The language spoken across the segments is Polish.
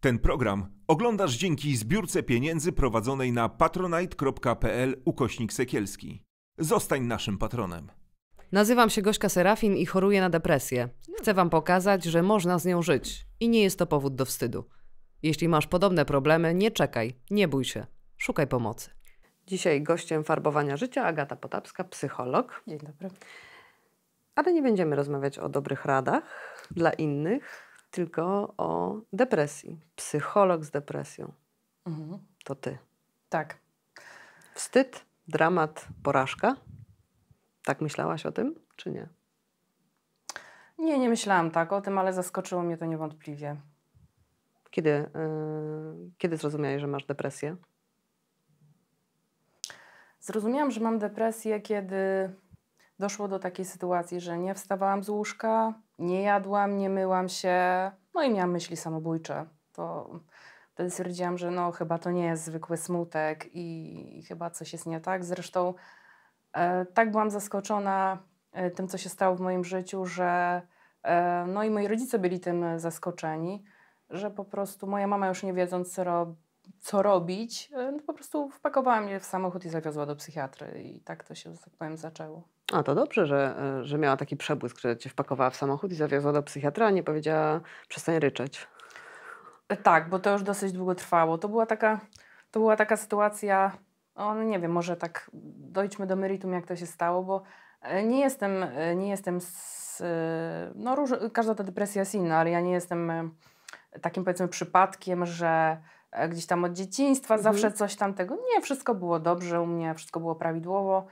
Ten program oglądasz dzięki zbiórce pieniędzy prowadzonej na patronite.pl ukośnik Sekielski. Zostań naszym patronem. Nazywam się Gośka Serafin i choruję na depresję. Chcę Wam pokazać, że można z nią żyć i nie jest to powód do wstydu. Jeśli masz podobne problemy, nie czekaj, nie bój się, szukaj pomocy. Dzisiaj gościem Farbowania Życia Agata Potapska, psycholog. Dzień dobry. Ale nie będziemy rozmawiać o dobrych radach dla innych, tylko o depresji. Psycholog z depresją. Mhm. To ty. Tak. Wstyd, dramat, porażka. Tak myślałaś o tym, czy nie? Nie, nie myślałam tak o tym, ale zaskoczyło mnie to niewątpliwie. Kiedy, yy, kiedy zrozumiałeś, że masz depresję? Zrozumiałam, że mam depresję, kiedy doszło do takiej sytuacji, że nie wstawałam z łóżka, nie jadłam, nie myłam się, no i miałam myśli samobójcze. To wtedy stwierdziłam, że no chyba to nie jest zwykły smutek i, chyba coś jest nie tak. Zresztą e, tak byłam zaskoczona e, tym, co się stało w moim życiu, że e, no i moi rodzice byli tym zaskoczeni, że po prostu moja mama już nie wiedząc, co robi, co robić, e, no po prostu wpakowała mnie w samochód i zawiozła do psychiatry. I tak to się, tak powiem, zaczęło. A to dobrze, że, e, że miała taki przebłysk, że cię wpakowała w samochód i zawiozła do psychiatra, a nie powiedziała przestań ryczeć. E, tak, bo to już dosyć długo trwało. To była taka, to była taka sytuacja, no nie wiem, może tak dojdźmy do meritum, jak to się stało, bo nie jestem, nie jestem z, no róż, każda ta depresja jest inna, ale ja nie jestem takim powiedzmy przypadkiem, że E, gdzieś tam od dzieciństwa, mhm. zawsze coś tam tego. Nie, wszystko było dobrze u mnie, wszystko było prawidłowo.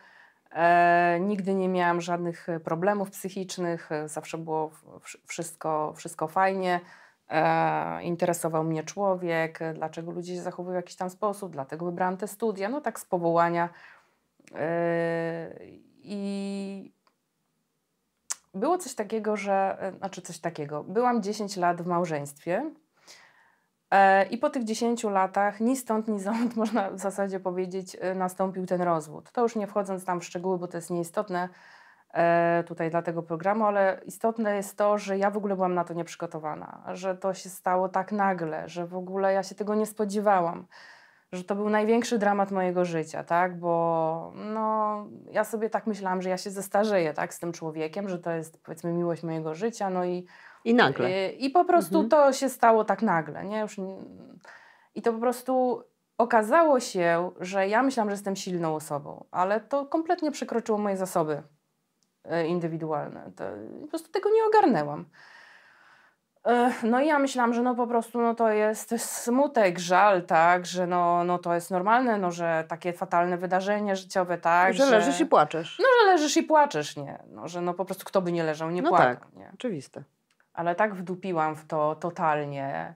E, nigdy nie miałam żadnych e, problemów psychicznych, e, zawsze było wszystko, wszystko fajnie. E, interesował mnie człowiek, dlaczego ludzie się zachowują w jakiś tam sposób, dlatego wybrałam te studia, no tak z powołania. E, I było coś takiego, że, znaczy coś takiego, byłam 10 lat w małżeństwie, E, I po tych 10 latach, ni stąd, ni ząd, można w zasadzie powiedzieć, e, nastąpił ten rozwód. To już nie wchodząc tam w szczegóły, bo to jest nieistotne e, tutaj dla tego programu, ale istotne jest to, że ja w ogóle byłam na to nieprzygotowana, że to się stało tak nagle, że w ogóle ja się tego nie spodziewałam, że to był największy dramat mojego życia, tak? Bo no, ja sobie tak myślałam, że ja się zestarzeję tak? z tym człowiekiem, że to jest powiedzmy miłość mojego życia, no i i nagle. Y, I, po prostu mhm. to się stało tak nagle, nie? Już... I to po prostu okazało się, że ja myślałam, że jestem silną osobą, ale to kompletnie przekroczyło moje zasoby e, indywidualne. To, po prostu tego nie ogarnęłam. No i ja myślałam, że no po prostu no to jest smutek, żal, tak, że no, no to jest normalne, no że takie fatalne wydarzenie życiowe, tak. Że, że leżysz i płaczesz. No, że leżysz i płaczesz, nie. No, że no po prostu kto by nie leżał, nie no płakał. Tak, nie? oczywiste ale tak wdupiłam w to totalnie,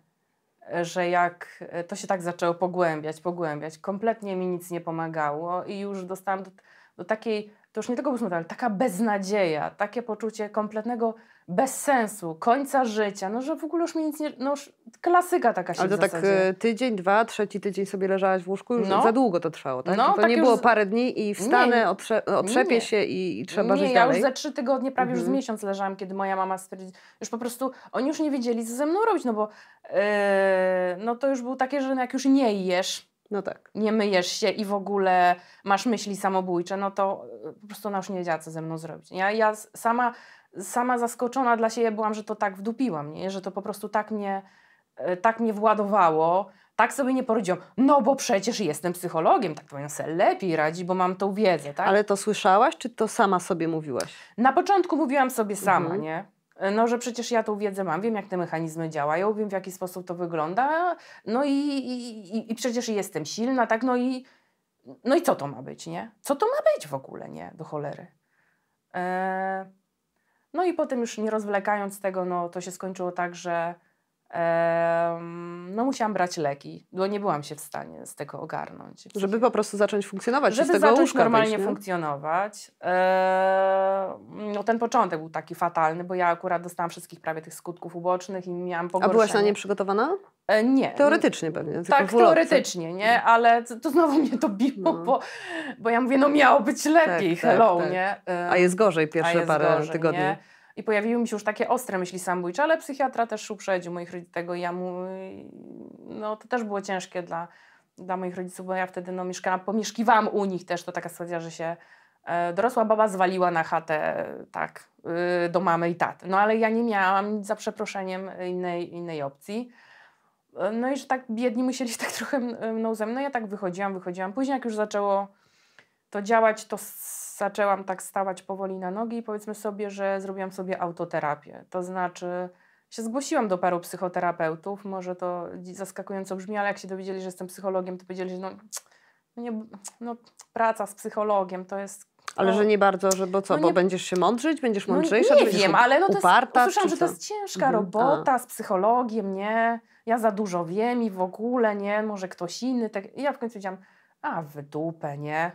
że jak e, to się tak zaczęło pogłębiać, pogłębiać, kompletnie mi nic nie pomagało i już dostałam do, do takiej to już nie tylko smutne, ale taka beznadzieja, takie poczucie kompletnego bezsensu, końca życia, no że w ogóle już mi nic nie... No już klasyka taka się Ale to tak e, tydzień, dwa, trzeci tydzień sobie leżałaś w łóżku, już no. za długo to trwało, tak? No, to tak nie było parę dni i wstanę, nie, otrze otrzepię nie. się i, i trzeba nie, żyć ja już za trzy tygodnie, prawie mhm. już z mhm. miesiąc leżałam, kiedy moja mama stwierdziła, już po prostu oni już nie wiedzieli, co ze mną robić, no bo yy, no to już było takie, że jak już nie jesz, no tak. Nie myjesz się i w ogóle masz myśli samobójcze, no to e, po prostu ona już nie wiedziała, co ze mną zrobić. Ja, ja sama, sama zaskoczona dla siebie byłam, że to tak wdupiła mnie, że to po prostu tak mnie, e, tak mnie władowało, tak sobie nie porodziłam. No bo przecież jestem psychologiem, tak powiem sobie lepiej radzi, bo mam tą wiedzę, tak? Ale to słyszałaś, czy to sama sobie mówiłaś? Na początku mówiłam sobie sama, mhm. nie? no że przecież ja tą wiedzę mam, wiem jak te mechanizmy działają, wiem w jaki sposób to wygląda, no i, i, i przecież jestem silna, tak, no i, no i co to ma być, nie? Co to ma być w ogóle, nie? Do cholery. E, no i potem już nie rozwlekając tego, no to się skończyło tak, że no musiałam brać leki, bo nie byłam się w stanie z tego ogarnąć. Żeby po prostu zacząć funkcjonować, żeby z zacząć normalnie funkcjonować. no ten początek był taki fatalny, bo ja akurat dostałam wszystkich prawie tych skutków ubocznych i miałam pogorszenie. A byłaś na nie przygotowana? E, nie. Teoretycznie pewnie. Tak, teoretycznie, nie? Ale to znowu mnie to biło, no. bo, bo ja mówię, no miało być lepiej, tak, tak hello, tak, tak. nie? A jest gorzej pierwsze jest parę gorzej, tygodni. Nie? I pojawiły mi się już takie ostre myśli samobójcze, ale psychiatra też uprzedził moich rodziców tego i ja mu... Yy, no to też było ciężkie dla, dla moich rodziców, bo ja wtedy no, mieszkałam, pomieszkiwałam u nich też, to taka sytuacja, że się e, dorosła baba zwaliła na chatę, tak, yy, do mamy i taty. No ale ja nie miałam za przeproszeniem innej, innej opcji. E, no i że tak biedni musieli tak trochę mną ze mną. Ja tak wychodziłam, wychodziłam. Później jak już zaczęło to działać, to zaczęłam tak stawać powoli na nogi i powiedzmy sobie, że zrobiłam sobie autoterapię. To znaczy, się zgłosiłam do paru psychoterapeutów, może to zaskakująco brzmi, ale jak się dowiedzieli, że jestem psychologiem, to powiedzieli, że no, no, nie, no praca z psychologiem to jest ale no. że nie bardzo, że bo co, no nie, bo będziesz się mądrzyć, będziesz no mądrzejsza? No nie wiem, ale no to uparta, jest, usłyszałam, że to jest ciężka mhm, robota a. Tak. z psychologiem, nie? Ja za dużo wiem i w ogóle, nie? Może ktoś inny. Tak, I ja w końcu powiedziałam, a w dupę, nie?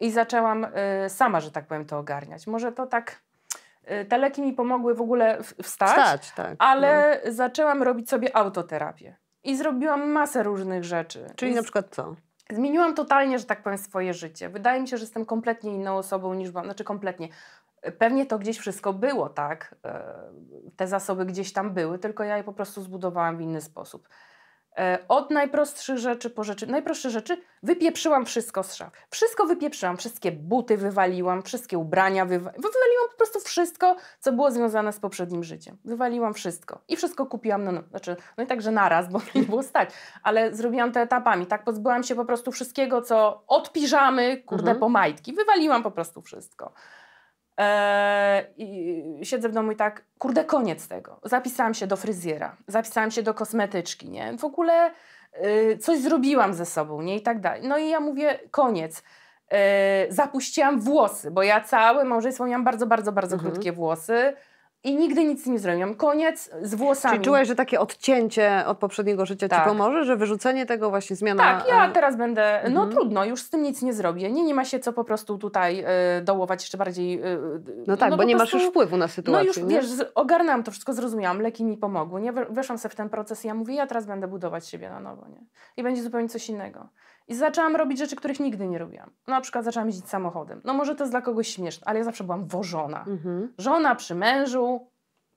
i zaczęłam y, sama, że tak powiem, to ogarniać. Może to tak y, te leki mi pomogły w ogóle wstać, wstać tak, ale no. zaczęłam robić sobie autoterapię. I zrobiłam masę różnych rzeczy. Czyli na przykład co? Zmieniłam totalnie, że tak powiem, swoje życie. Wydaje mi się, że jestem kompletnie inną osobą niż byłam. Znaczy kompletnie. Pewnie to gdzieś wszystko było, tak? E, te zasoby gdzieś tam były, tylko ja je po prostu zbudowałam w inny sposób. E, od najprostszych rzeczy po rzeczy, najprostsze rzeczy, wypieprzyłam wszystko z szaf. Wszystko wypieprzyłam, wszystkie buty wywaliłam, wszystkie ubrania wywaliłam, wywaliłam po prostu wszystko, co było związane z poprzednim życiem. Wywaliłam wszystko i wszystko kupiłam, no, no, znaczy, no i także naraz, bo nie było stać, ale zrobiłam to etapami, tak, pozbyłam się po prostu wszystkiego, co od piżamy, kurde, mhm. po majtki, wywaliłam po prostu wszystko. E, i siedzę w domu i tak, kurde, koniec tego. Zapisałam się do fryzjera, zapisałam się do kosmetyczki, nie? W ogóle y, coś zrobiłam ze sobą, nie? I tak dalej. No i ja mówię, koniec. E, zapuściłam włosy, bo ja całe małżeństwo miałam bardzo, bardzo, bardzo mhm. krótkie włosy. I nigdy nic nie zrobiłam. Koniec z włosami. Czy czułeś, że takie odcięcie od poprzedniego życia tak. ci pomoże, że wyrzucenie tego właśnie zmiana. Tak, ja teraz będę. No, mhm. No trudno, już z tym nic nie zrobię. Nie, nie ma się co po prostu tutaj y, dołować jeszcze bardziej. Y, y no tak, no, bo nie prostu, masz już wpływu na sytuację. No już nie? wiesz, ogarnęłam to wszystko, zrozumiałam, leki mi pomogły. Nie weszłam sobie w ten proces i ja mówię, ja teraz będę budować siebie na nowo, nie? I będzie zupełnie coś innego. I zaczęłam robić rzeczy, których nigdy nie robiłam. No, na przykład zaczęłam jeździć samochodem. No może to jest dla kogoś śmieszne, ale ja zawsze byłam wożona. Mhm. Żona przy mężu,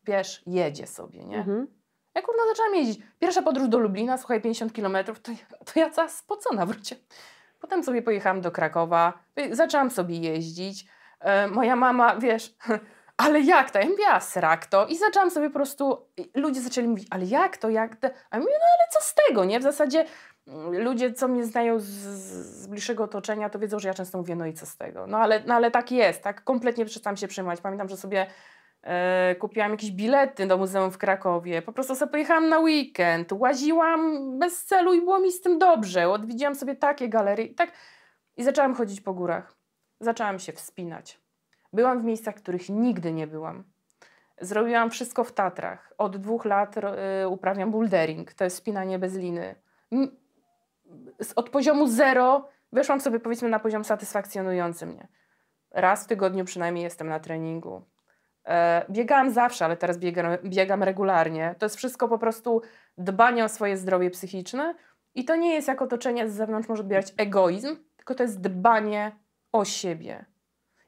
wiesz, jedzie sobie, nie? Mhm. Ja kurna zaczęłam jeździć. Pierwsza podróż do Lublina, słuchaj, 50 kilometrów, to, to ja cała spocona wróciłam. Potem sobie pojechałam do Krakowa, y, zaczęłam sobie jeździć. E, moja mama, wiesz, ale jak to? Ja mówię, srak to. I zaczęłam sobie po prostu, ludzie zaczęli mówić, ale jak to, jak to? A ja mówię, no ale co z tego, nie? W zasadzie ludzie, co mnie znają z, z, bliższego otoczenia, to wiedzą, że ja często mówię, no i co z tego. No ale, no ale tak jest, tak kompletnie przestałam się przejmować. Pamiętam, że sobie e, kupiłam jakieś bilety do muzeum w Krakowie, po prostu sobie pojechałam na weekend, łaziłam bez celu i było mi z tym dobrze. Odwiedziłam sobie takie galerie i tak. I zaczęłam chodzić po górach. Zaczęłam się wspinać. Byłam w miejscach, których nigdy nie byłam. Zrobiłam wszystko w Tatrach. Od dwóch lat y, uprawiam bouldering, to jest spinanie bez liny od poziomu zero weszłam sobie powiedzmy na poziom satysfakcjonujący mnie. Raz w tygodniu przynajmniej jestem na treningu. E, biegałam zawsze, ale teraz biegam, biegam regularnie. To jest wszystko po prostu dbanie o swoje zdrowie psychiczne i to nie jest jak otoczenie z zewnątrz może odbierać egoizm, tylko to jest dbanie o siebie.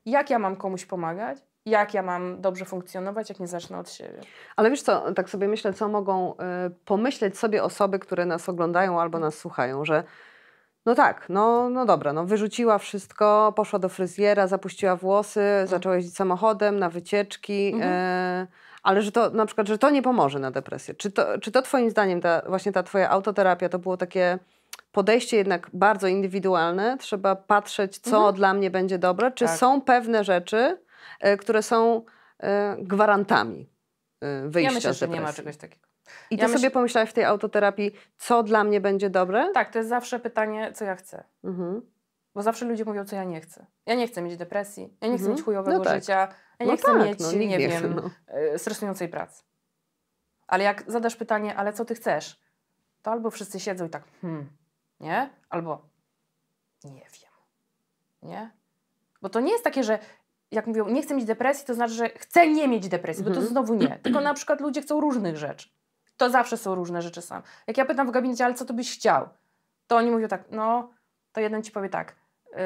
Jak ja mam komuś pomagać? jak ja mam dobrze funkcjonować, jak nie zacznę od siebie. Ale wiesz co, tak sobie myślę, co mogą y, pomyśleć sobie osoby, które nas oglądają albo nas słuchają, że no tak, no, no dobra, no wyrzuciła wszystko, poszła do fryzjera, zapuściła włosy, mhm. zaczęła jeździć samochodem na wycieczki, e, mhm. y, ale że to na przykład, że to nie pomoże na depresję. Czy to, czy to twoim zdaniem ta, właśnie ta twoja autoterapia to było takie podejście jednak bardzo indywidualne? Trzeba patrzeć, co mhm. dla mnie będzie dobre? Czy tak. są pewne rzeczy, E, które są e, gwarantami e, wyjścia ja myślę, z depresji. nie ma czegoś takiego. I ja ty myśl... sobie pomyślałaś w tej autoterapii, co dla mnie będzie dobre? Tak, to jest zawsze pytanie, co ja chcę. Mhm. Bo zawsze ludzie mówią, co ja nie chcę. Ja nie chcę mieć depresji, ja nie chcę mhm. mieć chujowego no tak. życia, ja nie no chcę tak, mieć, no, nie, nie wiem, no. stresującej pracy. Ale jak zadasz pytanie, ale co ty chcesz? To albo wszyscy siedzą i tak, hmm, nie? Albo nie wiem, nie? Bo to nie jest takie, że jak mówią, nie chcę mieć depresji, to znaczy, że chcę nie mieć depresji, bo to mhm. znowu nie. Tylko na przykład ludzie chcą różnych rzeczy. To zawsze są różne rzeczy sam. Jak ja pytam w gabinecie, ale co ty byś chciał? To oni mówią tak, no, to jeden ci powie tak, yy,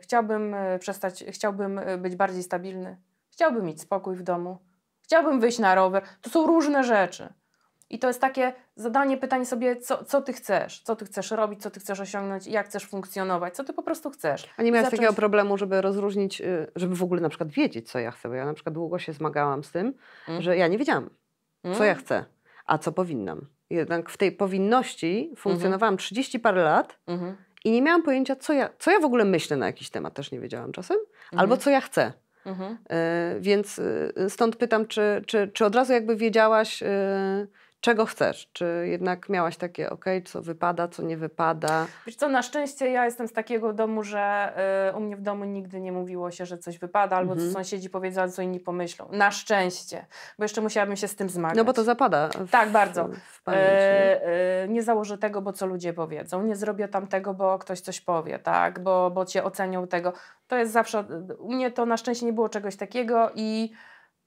chciałbym y, przestać, chciałbym y, być bardziej stabilny, chciałbym mieć spokój w domu, chciałbym wyjść na rower. To są różne rzeczy. I to jest takie zadanie pytanie sobie, co, co ty chcesz, co ty chcesz robić, co ty chcesz osiągnąć, jak chcesz funkcjonować, co ty po prostu chcesz. A nie miałeś zacząć... takiego problemu, żeby rozróżnić, y, żeby w ogóle na przykład wiedzieć, co ja chcę, bo ja na przykład długo się zmagałam z tym, mm. że ja nie wiedziałam, mm. co ja mm. chcę, a co powinnam. Jednak w tej powinności funkcjonowałam mm -hmm. 30 parę lat -hmm. i nie miałam pojęcia, co ja, co ja w ogóle myślę na jakiś temat, też nie wiedziałam czasem, -hmm. albo mhm. co ja chcę. Mhm. Y, więc y, stąd pytam, czy, czy, czy od razu jakby wiedziałaś, czego chcesz? Czy jednak miałaś takie, ok, co wypada, co nie wypada? Wiesz co, na szczęście ja jestem z takiego domu, że y, u mnie w domu nigdy nie mówiło się, że coś wypada, albo mhm. co sąsiedzi powiedzą, co inni pomyślą. Na szczęście, bo jeszcze musiałabym się z tym zmagać. No bo to zapada. W, tak, bardzo. W pamięć, nie? Y, y, nie założę tego, bo co ludzie powiedzą. Nie zrobię tamtego, bo ktoś coś powie, tak? Bo, bo cię ocenią tego. To jest zawsze, u mnie to na szczęście nie było czegoś takiego i...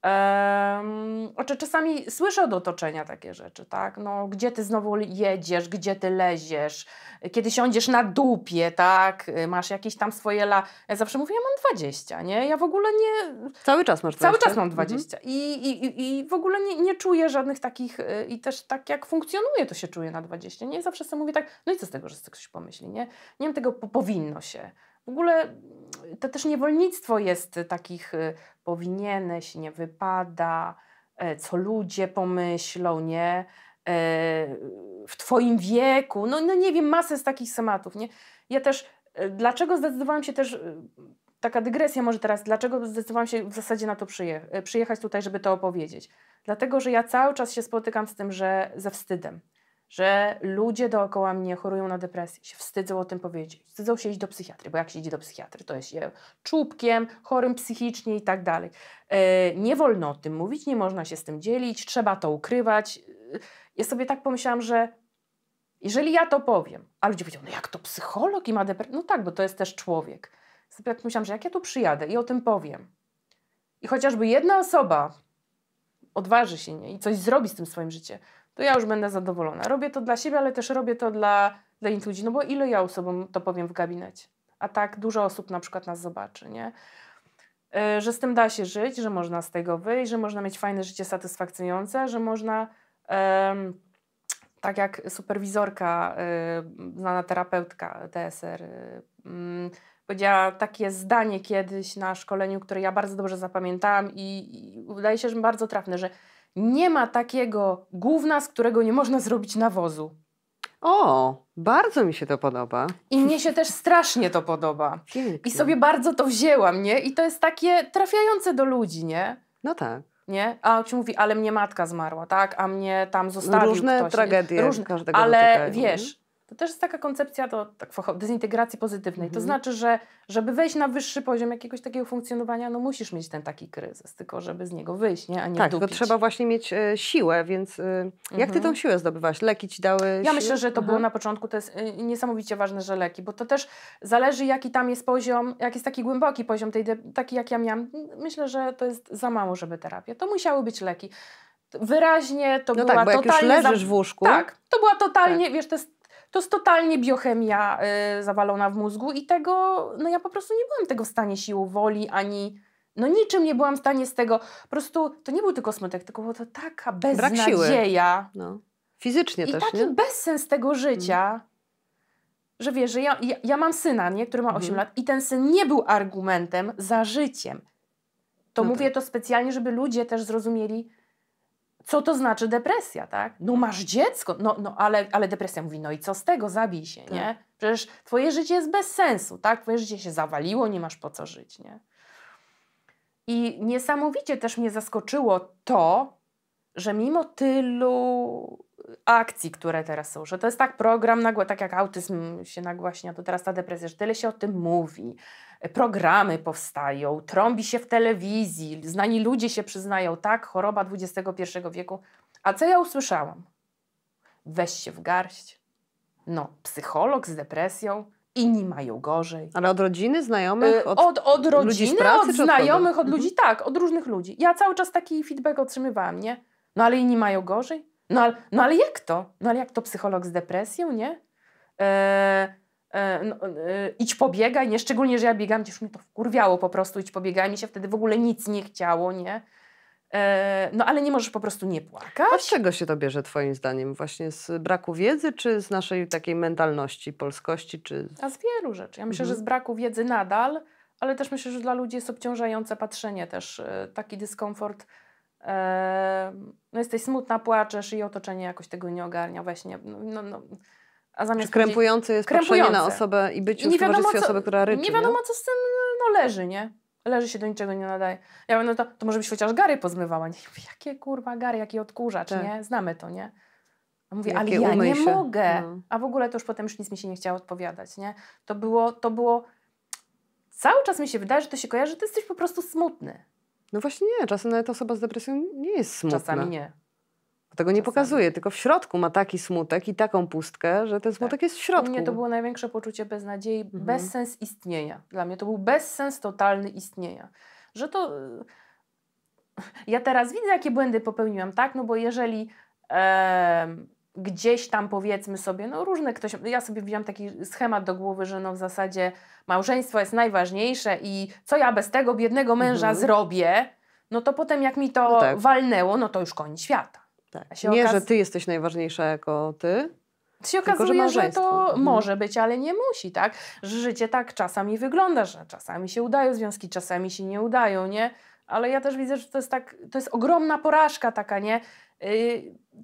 Um, czasami słyszę od otoczenia takie rzeczy, tak? No, gdzie ty znowu jedziesz, gdzie ty leziesz, kiedy siądziesz na dupie, tak? Y, masz jakieś tam swoje la... Ja zawsze mówię, ja mam 20, nie? Ja w ogóle nie... Cały czas masz 20. Cały czas mam 20 mhm. I, i, i w ogóle nie, nie czuję żadnych takich... Y, I też tak jak funkcjonuje to się czuję na 20, nie? Zawsze sobie mówię tak, no i co z tego, że ktoś pomyśli, nie? Nie wiem, tego powinno się. W ogóle mm, to też niewolnictwo jest takich y, powinieneś, nie wypada, e, co ludzie pomyślą, nie? E, w twoim wieku, no, no nie wiem, masę z takich sematów, nie? Ja też, e, dlaczego zdecydowałam się też y, taka dygresja może teraz, dlaczego zdecydowałam się w zasadzie na to przyje, przyjechać tutaj, żeby to opowiedzieć. Dlatego, że ja cały czas się spotykam z tym, że ze wstydem że ludzie dookoła mnie chorują na depresję, się wstydzą o tym powiedzieć, wstydzą się iść do psychiatry, bo jak się idzie do psychiatry, to jest się czubkiem, chorym psychicznie i tak dalej. E, nie wolno o tym mówić, nie można się z tym dzielić, trzeba to ukrywać. E, ja sobie tak pomyślałam, że jeżeli ja to powiem, a ludzie powiedzą, no jak to psycholog i ma depresję? No tak, bo to jest też człowiek. Sobie tak pomyślałam, że jak ja tu przyjadę i o tym powiem i chociażby jedna osoba odważy się nie i coś zrobi z tym swoim życiem, to ja już będę zadowolona. Robię to dla siebie, ale też robię to dla, dla innych ludzi, no bo ile ja osobom to powiem w gabinecie? A tak dużo osób na przykład nas zobaczy, nie? E, że z tym da się żyć, że można z tego wyjść, że można mieć fajne życie satysfakcjonujące, że można... tak jak superwizorka, e, znana terapeutka DSR, yy, e, mm, powiedziała takie zdanie kiedyś na szkoleniu, które ja bardzo dobrze zapamiętałam i, i wydaje się, że bardzo trafne, że nie ma takiego gówna, z którego nie można zrobić nawozu. O, bardzo mi się to podoba. I mnie się też strasznie to podoba. Pięknie. I sobie bardzo to wzięłam, nie? I to jest takie trafiające do ludzi, nie? No tak. Nie? A ci mówi, ale mnie matka zmarła, tak? A mnie tam no zostawił Różne ktoś, tragedie Różne, każdego Ale dotykają, wiesz, to też jest taka koncepcja do tak, dezintegracji pozytywnej. Mhm. To znaczy, że żeby wejść na wyższy poziom jakiegoś takiego funkcjonowania, no musisz mieć ten taki kryzys, tylko żeby z niego wyjść, nie? a nie Tak, no wdupić. to trzeba właśnie mieć e, siłę, więc e, jak mhm. ty tą siłę zdobywasz? Leki ci dały Ja siłę? myślę, że to mhm. było na początku, to jest e, niesamowicie ważne, że leki, bo to też zależy jaki tam jest poziom, jak jest taki głęboki poziom, tej taki jak ja miałam. Myślę, że to jest za mało, żeby terapia. To musiały być leki wyraźnie to no była tak, bo jak totalnie... już leżysz w łóżku... Tak, to była totalnie, tak. wiesz, to jest to jest totalnie biochemia y, zawalona w mózgu i tego, no ja po prostu nie byłam tego w stanie sił woli, ani no niczym nie byłam w stanie z tego, po prostu to nie był tylko smutek, tylko była to taka beznadzieja. No. Fizycznie I też, taki nie? bezsens tego życia, mm. że wiesz, że ja, ja, ja, mam syna, nie, który ma 8 mm. lat i ten syn nie był argumentem za życiem. To no mówię tak. to specjalnie, żeby ludzie też zrozumieli, co to znaczy depresja, tak? No mhm. masz dziecko, no, no ale, ale depresja mówi, no i co z tego, zabij się, nie? Tak. Przecież twoje życie jest bez sensu, tak? Twoje życie się zawaliło, nie masz po co żyć, nie? I niesamowicie też mnie zaskoczyło to, że mimo tylu akcji, które teraz są, że to jest tak program, nagły, tak jak autyzm się nagłaśnia, to teraz ta depresja, że tyle się o tym mówi, e, programy powstają, trąbi się w telewizji, znani ludzie się przyznają, tak, choroba XXI wieku. A co ja usłyszałam? Weź się w garść. No, psycholog z depresją, inni mają gorzej. Ale od rodziny, znajomych? E, od, od, od rodziny, ludzi z pracy, od znajomych, od, od mhm. ludzi, mhm. tak, od różnych ludzi. Ja cały czas taki feedback otrzymywałam, nie? No ale inni mają gorzej? No, ale, no ale jak to? No ale jak to psycholog z depresją, nie? E, e, no, e, idź pobiegaj, nie? Szczególnie, że ja biegam, gdzieś mnie to wkurwiało po prostu, idź pobiegaj, mi się wtedy w ogóle nic nie chciało, nie? E, no ale nie możesz po prostu nie płakać. A z czego się to bierze twoim zdaniem? Właśnie z braku wiedzy, czy z naszej takiej mentalności, polskości? Czy... A z wielu rzeczy. Ja myślę, mhm. że z braku wiedzy nadal, ale też myślę, że dla ludzi jest obciążające patrzenie też. E, taki dyskomfort no jesteś smutna, płaczesz i otoczenie jakoś tego nie ogarnia, właśnie. No, no, no. A zamiast Czy krępujące jest krępujący na osobę i być I w towarzystwie co, osoby, która ryczy. Nie wiadomo, nie? co z tym no, leży, nie? Leży się do niczego nie nadaje. Ja mówię, no to, to może byś chociaż gary pozmywała. Nie? Jakie kurwa gary, jaki odkurzacz, tak. nie? Znamy to, nie? A mówię, Jakie ale ja nie się. mogę. No. A w ogóle to już potem już nic mi się nie chciało odpowiadać, nie? To było, to było... Cały czas mi się wydaje, że to się kojarzy, że ty jesteś po prostu smutny. No właśnie nie, czasem nawet osoba z depresją nie jest smutna. Czasami nie. Tego nie pokazuje, tylko w środku ma taki smutek i taką pustkę, że ten smutek tak. jest w środku. Dla mnie to było największe poczucie beznadziei, mhm. bezsens istnienia. Dla mnie to był bezsens totalny istnienia. Że to... E, ja teraz widzę, jakie błędy popełniłam, tak? No bo jeżeli gdzieś tam powiedzmy sobie, no różne ktoś, ja sobie wziąłem taki schemat do głowy, że no w zasadzie małżeństwo jest najważniejsze i co ja bez tego biednego męża mhm. zrobię, no to potem jak mi to no tak. walnęło, no to już koniec świata. Tak. Nie, okaz... że ty jesteś najważniejsza jako ty, się okazuje, Tylko, że, że, to mhm. może być, ale nie musi, tak? Że życie tak czasami wygląda, że czasami się udają związki, czasami się nie udają, nie? Ale ja też widzę, że to jest tak, to jest ogromna porażka taka, nie?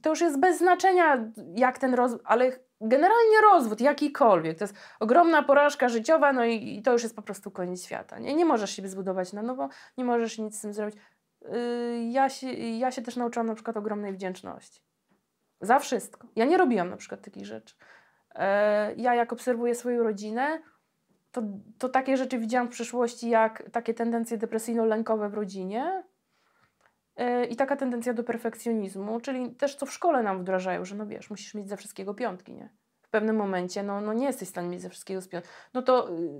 to już jest bez znaczenia, jak ten rozwód, ale generalnie rozwód jakikolwiek, to jest ogromna porażka życiowa, no i, i, to już jest po prostu koniec świata. Nie, nie możesz się zbudować na nowo, nie możesz nic z tym zrobić. Yy, ja, się, ja się też nauczyłam na przykład ogromnej wdzięczności. Za wszystko. Ja nie robiłam na przykład takich rzeczy. Yy, ja jak obserwuję swoją rodzinę, to, to takie rzeczy widziałam w przeszłości, jak takie tendencje depresyjno-lękowe w rodzinie, E, i taka tendencja do perfekcjonizmu, czyli też co w szkole nam wdrażają, że no wiesz, musisz mieć ze wszystkiego piątki, nie? W pewnym momencie, no, no nie jesteś w stanie mieć ze wszystkiego z piątki. No to, y,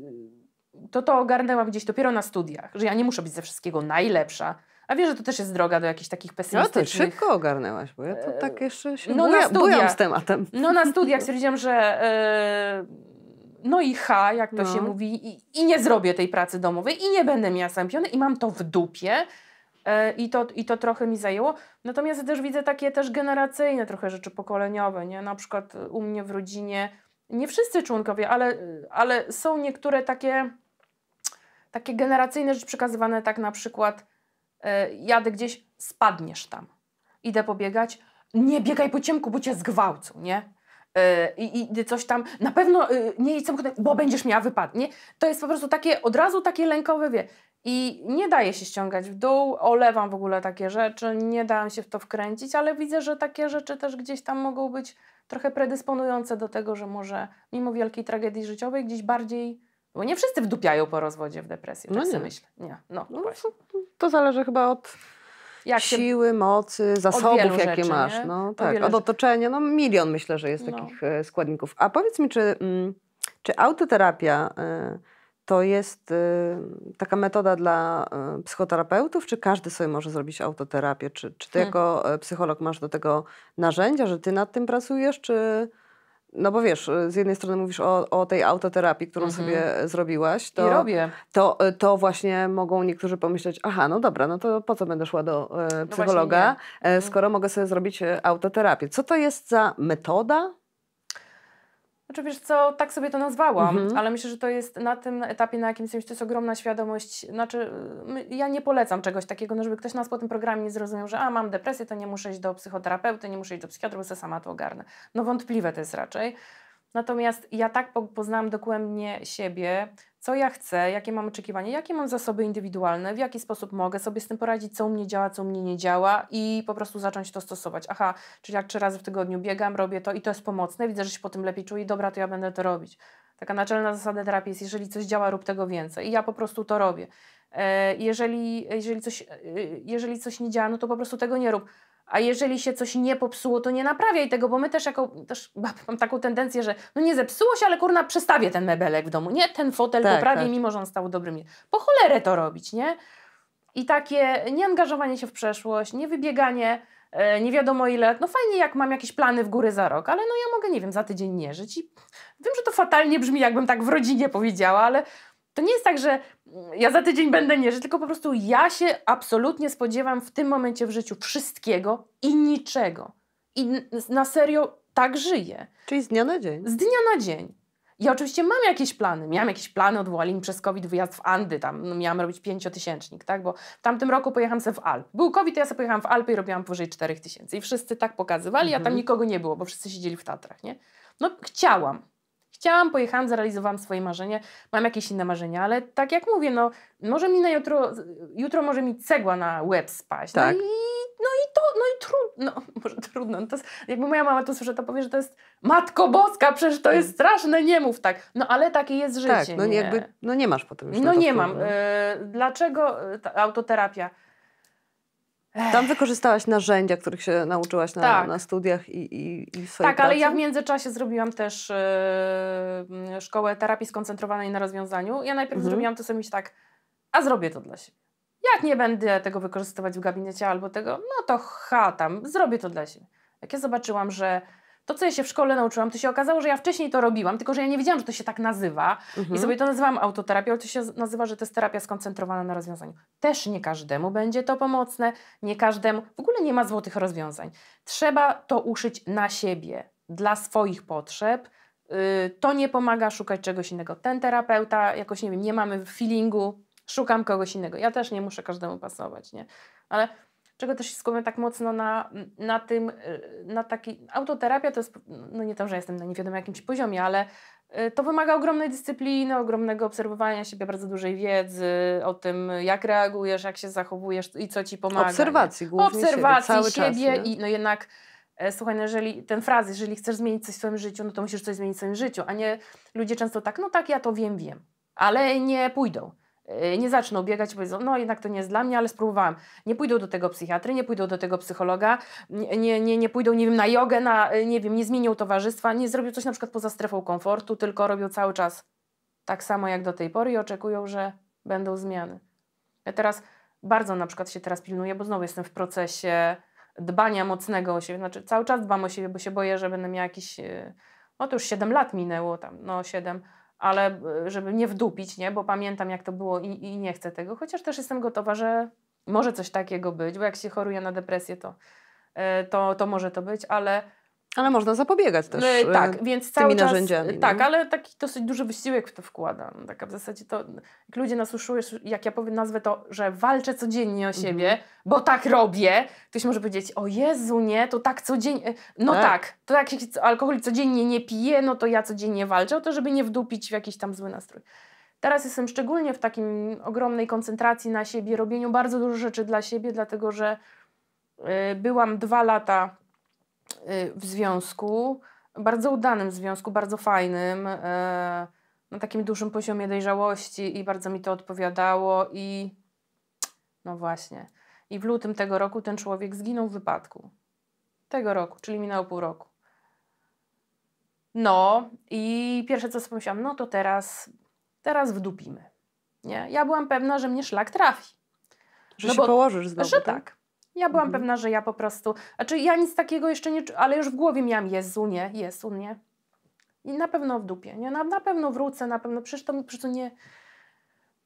to to ogarnęłam gdzieś dopiero na studiach, że ja nie muszę być ze wszystkiego najlepsza, a wiesz, że to też jest droga do jakichś takich pesymistycznych... No to szybko ogarnęłaś, bo ja to tak e, jeszcze się no, buja, studiach, z tematem. No na studiach stwierdziłam, że... Yy, no i ha, jak to no. się mówi, i, i nie zrobię tej pracy domowej, i nie będę miała sampiony, i mam to w dupie, E, I to, I to trochę mi zajęło. Natomiast też widzę takie też generacyjne trochę rzeczy pokoleniowe, nie? Na przykład e, u mnie w rodzinie, nie wszyscy członkowie, ale, e, ale są niektóre takie, takie generacyjne rzeczy przekazywane, tak na przykład jadę gdzieś, spadniesz tam. Idę pobiegać, nie biegaj po ciemku, bo cię zgwałcą, nie? I, i, coś tam, na pewno nie idź samochodem, bo będziesz miała wypadnie. To jest po prostu takie, od razu takie lękowe, wie, i nie daje się ściągać w dół, olewam w ogóle takie rzeczy, nie dałam się w to wkręcić, ale widzę, że takie rzeczy też gdzieś tam mogą być trochę predysponujące do tego, że może mimo wielkiej tragedii życiowej gdzieś bardziej bo nie wszyscy wdupiają po rozwodzie w depresję, no tak nie. myślę. Nie. No, no właśnie. To zależy chyba od Jak siły, mocy, zasobów, jakie rzeczy, masz. No, tak. Od, od otoczenia. No milion myślę, że jest no. takich e, składników. A powiedz mi, czy, mm, czy autoterapia... Y to jest y, taka metoda dla y, psychoterapeutów, czy każdy sobie może zrobić autoterapię? Czy, czy ty hmm. jako y, psycholog masz do tego narzędzia, że ty nad tym pracujesz, czy... No bo wiesz, z jednej strony mówisz o, o tej autoterapii, którą mhm. sobie zrobiłaś. To, I robię. To, to właśnie mogą niektórzy pomyśleć, aha, no dobra, no to po co będę szła do no e, psychologa, mhm. no skoro mogę sobie zrobić autoterapię. Co to jest za metoda? Znaczy wiesz co, tak sobie to nazwałam, mhm. ale myślę, że to jest na tym etapie, na jakim jesteś, to jest ogromna świadomość. Znaczy ja nie polecam czegoś takiego, no żeby ktoś nas po tym programie nie zrozumiał, że a mam depresję, to nie muszę iść do psychoterapeuty, nie muszę iść do psychiatry, bo sama to ogarnę. No wątpliwe to jest raczej. Natomiast ja tak poznałam dokładnie siebie, co ja chcę, jakie mam oczekiwania, jakie mam zasoby indywidualne, w jaki sposób mogę sobie z tym poradzić, co u mnie działa, co u mnie nie działa i po prostu zacząć to stosować. Aha, czyli jak trzy razy w tygodniu biegam, robię to i to jest pomocne, widzę, że się po tym lepiej czuję, dobra, to ja będę to robić. Taka naczelna zasada terapii jest, jeżeli coś działa, rób tego więcej i ja po prostu to robię. E, jeżeli, jeżeli, coś, e, jeżeli coś nie działa, no to po prostu tego nie rób a jeżeli się coś nie popsuło, to nie naprawiaj tego, bo my też jako, też mam taką tendencję, że no nie zepsuło się, ale kurna przestawię ten mebelek w domu, nie? Ten fotel tak, poprawię, tak. mimo że on stał dobrym. Po cholerę to robić, nie? I takie nieangażowanie się w przeszłość, niewybieganie, e, nie wiadomo ile, no fajnie jak mam jakieś plany w góry za rok, ale no ja mogę, nie wiem, za tydzień nie żyć i wiem, że to fatalnie brzmi, jakbym tak w rodzinie powiedziała, ale to nie jest tak, że ja za tydzień będę nie żyć, tylko po prostu ja się absolutnie spodziewam w tym momencie w życiu wszystkiego i niczego. I na serio tak żyję. Czyli z dnia na dzień. Z dnia na dzień. Ja oczywiście mam jakieś plany. Miałam jakieś plany, odwołali mi przez COVID wyjazd w Andy, tam no, miałam robić pięciotysięcznik, tak, bo w tamtym roku pojechałam sobie w Alp. Był COVID, ja sobie pojechałam w Alpy i robiłam powyżej czterech tysięcy. I wszyscy tak pokazywali, mhm. a tam mhm. nikogo nie było, bo wszyscy siedzieli w Tatrach, nie? No chciałam, Chciałam, pojechałam, zrealizowałam swoje marzenie, mam jakieś inne marzenia, ale tak jak mówię, no może mi na jutro, jutro może mi cegła na łeb spaść. No tak. No i no i to, no i trudno, może trudno, no to jest, jakby moja mama to słyszy, to powie, że to jest Matko Boska, przecież to jest mm. straszne, nie mów tak. No ale takie jest życie. Tak, no nie, jakby, no nie masz potem już No nie mam. No. E, dlaczego e, ta autoterapia? Tam wykorzystałaś narzędzia, których się nauczyłaś na, tak. na studiach i, i, i w swojej Tak, pracy? ale ja w międzyczasie zrobiłam też yy, szkołę terapii skoncentrowanej na rozwiązaniu. Ja najpierw mhm. zrobiłam to sobie tak, a zrobię to dla siebie. Jak nie będę tego wykorzystywać w gabinecie albo tego, no to ha tam, zrobię to dla siebie. Jak ja zobaczyłam, że to, co ja się w szkole nauczyłam, to się okazało, że ja wcześniej to robiłam, tylko że ja nie wiedziałam, że to się tak nazywa. Mhm. I sobie to nazywałam autoterapią, ale to się nazywa, że to jest terapia skoncentrowana na rozwiązaniu. Też nie każdemu będzie to pomocne, nie każdemu. W ogóle nie ma złotych rozwiązań. Trzeba to uszyć na siebie, dla swoich potrzeb. Yy, to nie pomaga szukać czegoś innego. Ten terapeuta, jakoś nie wiem, nie mamy feelingu, szukam kogoś innego. Ja też nie muszę każdemu pasować, nie? Ale czego też się skupiam tak mocno na, na tym, y, na taki... Autoterapia to jest, no nie to, że jestem na no nie wiadomo jakimś poziomie, ale y, to wymaga ogromnej dyscypliny, ogromnego obserwowania siebie, bardzo dużej wiedzy o tym, jak reagujesz, jak się zachowujesz i co ci pomaga. Obserwacji nie? głównie Obserwacji siebie, siebie i no jednak e, słuchaj, no jeżeli ten fraz, jeżeli chcesz zmienić coś w swoim życiu, no to musisz coś zmienić w swoim życiu, a nie ludzie często tak, no tak, ja to wiem, wiem, ale nie pójdą. Y, nie zaczną biegać powiedzą, no jednak to nie jest dla mnie, ale spróbowałam. Nie pójdą do tego psychiatry, nie pójdą do tego psychologa, nie, nie, nie pójdą, nie wiem, na jogę, na, y, nie wiem, nie zmienią towarzystwa, nie zrobią coś na przykład poza strefą komfortu, tylko robią cały czas tak samo jak do tej pory i oczekują, że będą zmiany. Ja teraz bardzo na przykład się teraz pilnuję, bo znowu jestem w procesie dbania mocnego o siebie, znaczy cały czas dbam o siebie, bo się boję, że będę miała jakiś, y, no to już 7 lat minęło tam, no 7 ale e, żeby nie wdupić, nie? bo pamiętam jak to było i, i nie chcę tego, chociaż też jestem gotowa, że może coś takiego być, bo jak się choruje na depresję, to, e, to, to może to być, ale ale można zapobiegać też. Yy, tak, więc cały tymi czas, Tak, nie? ale taki dosyć duży wysiłek w to wkładam. No, taka w zasadzie to, jak ludzie nas usłyszą, jak ja powiem nazwę to, że walczę codziennie o siebie, mm. bo tak robię, ktoś może powiedzieć, o Jezu, nie, to tak codziennie, e, no tak, tak to jak się alkohol codziennie nie pije, no to ja codziennie walczę o to, żeby nie wdupić w jakiś tam zły nastrój. Teraz jestem szczególnie w takim ogromnej koncentracji na siebie, robieniu bardzo dużo rzeczy dla siebie, dlatego że y, byłam dwa lata Y, w związku, bardzo udanym związku, bardzo fajnym, y, na takim dużym poziomie dojrzałości i bardzo mi to odpowiadało i no właśnie. I w lutym tego roku ten człowiek zginął w wypadku. Tego roku, czyli minęło pół roku. No i pierwsze co sobie pomyślałam, no to teraz, teraz wdupimy. Nie? Ja byłam pewna, że mnie szlak trafi. Że no się bo, położysz znowu. Że tak. tak. Ja byłam mhm. pewna, że ja po prostu, znaczy ja nic takiego jeszcze nie, ale już w głowie miałam Jezu, nie, Jezu, nie. I na pewno w dupie, nie? Na, na pewno wrócę, na pewno, przecież to, przecież to nie,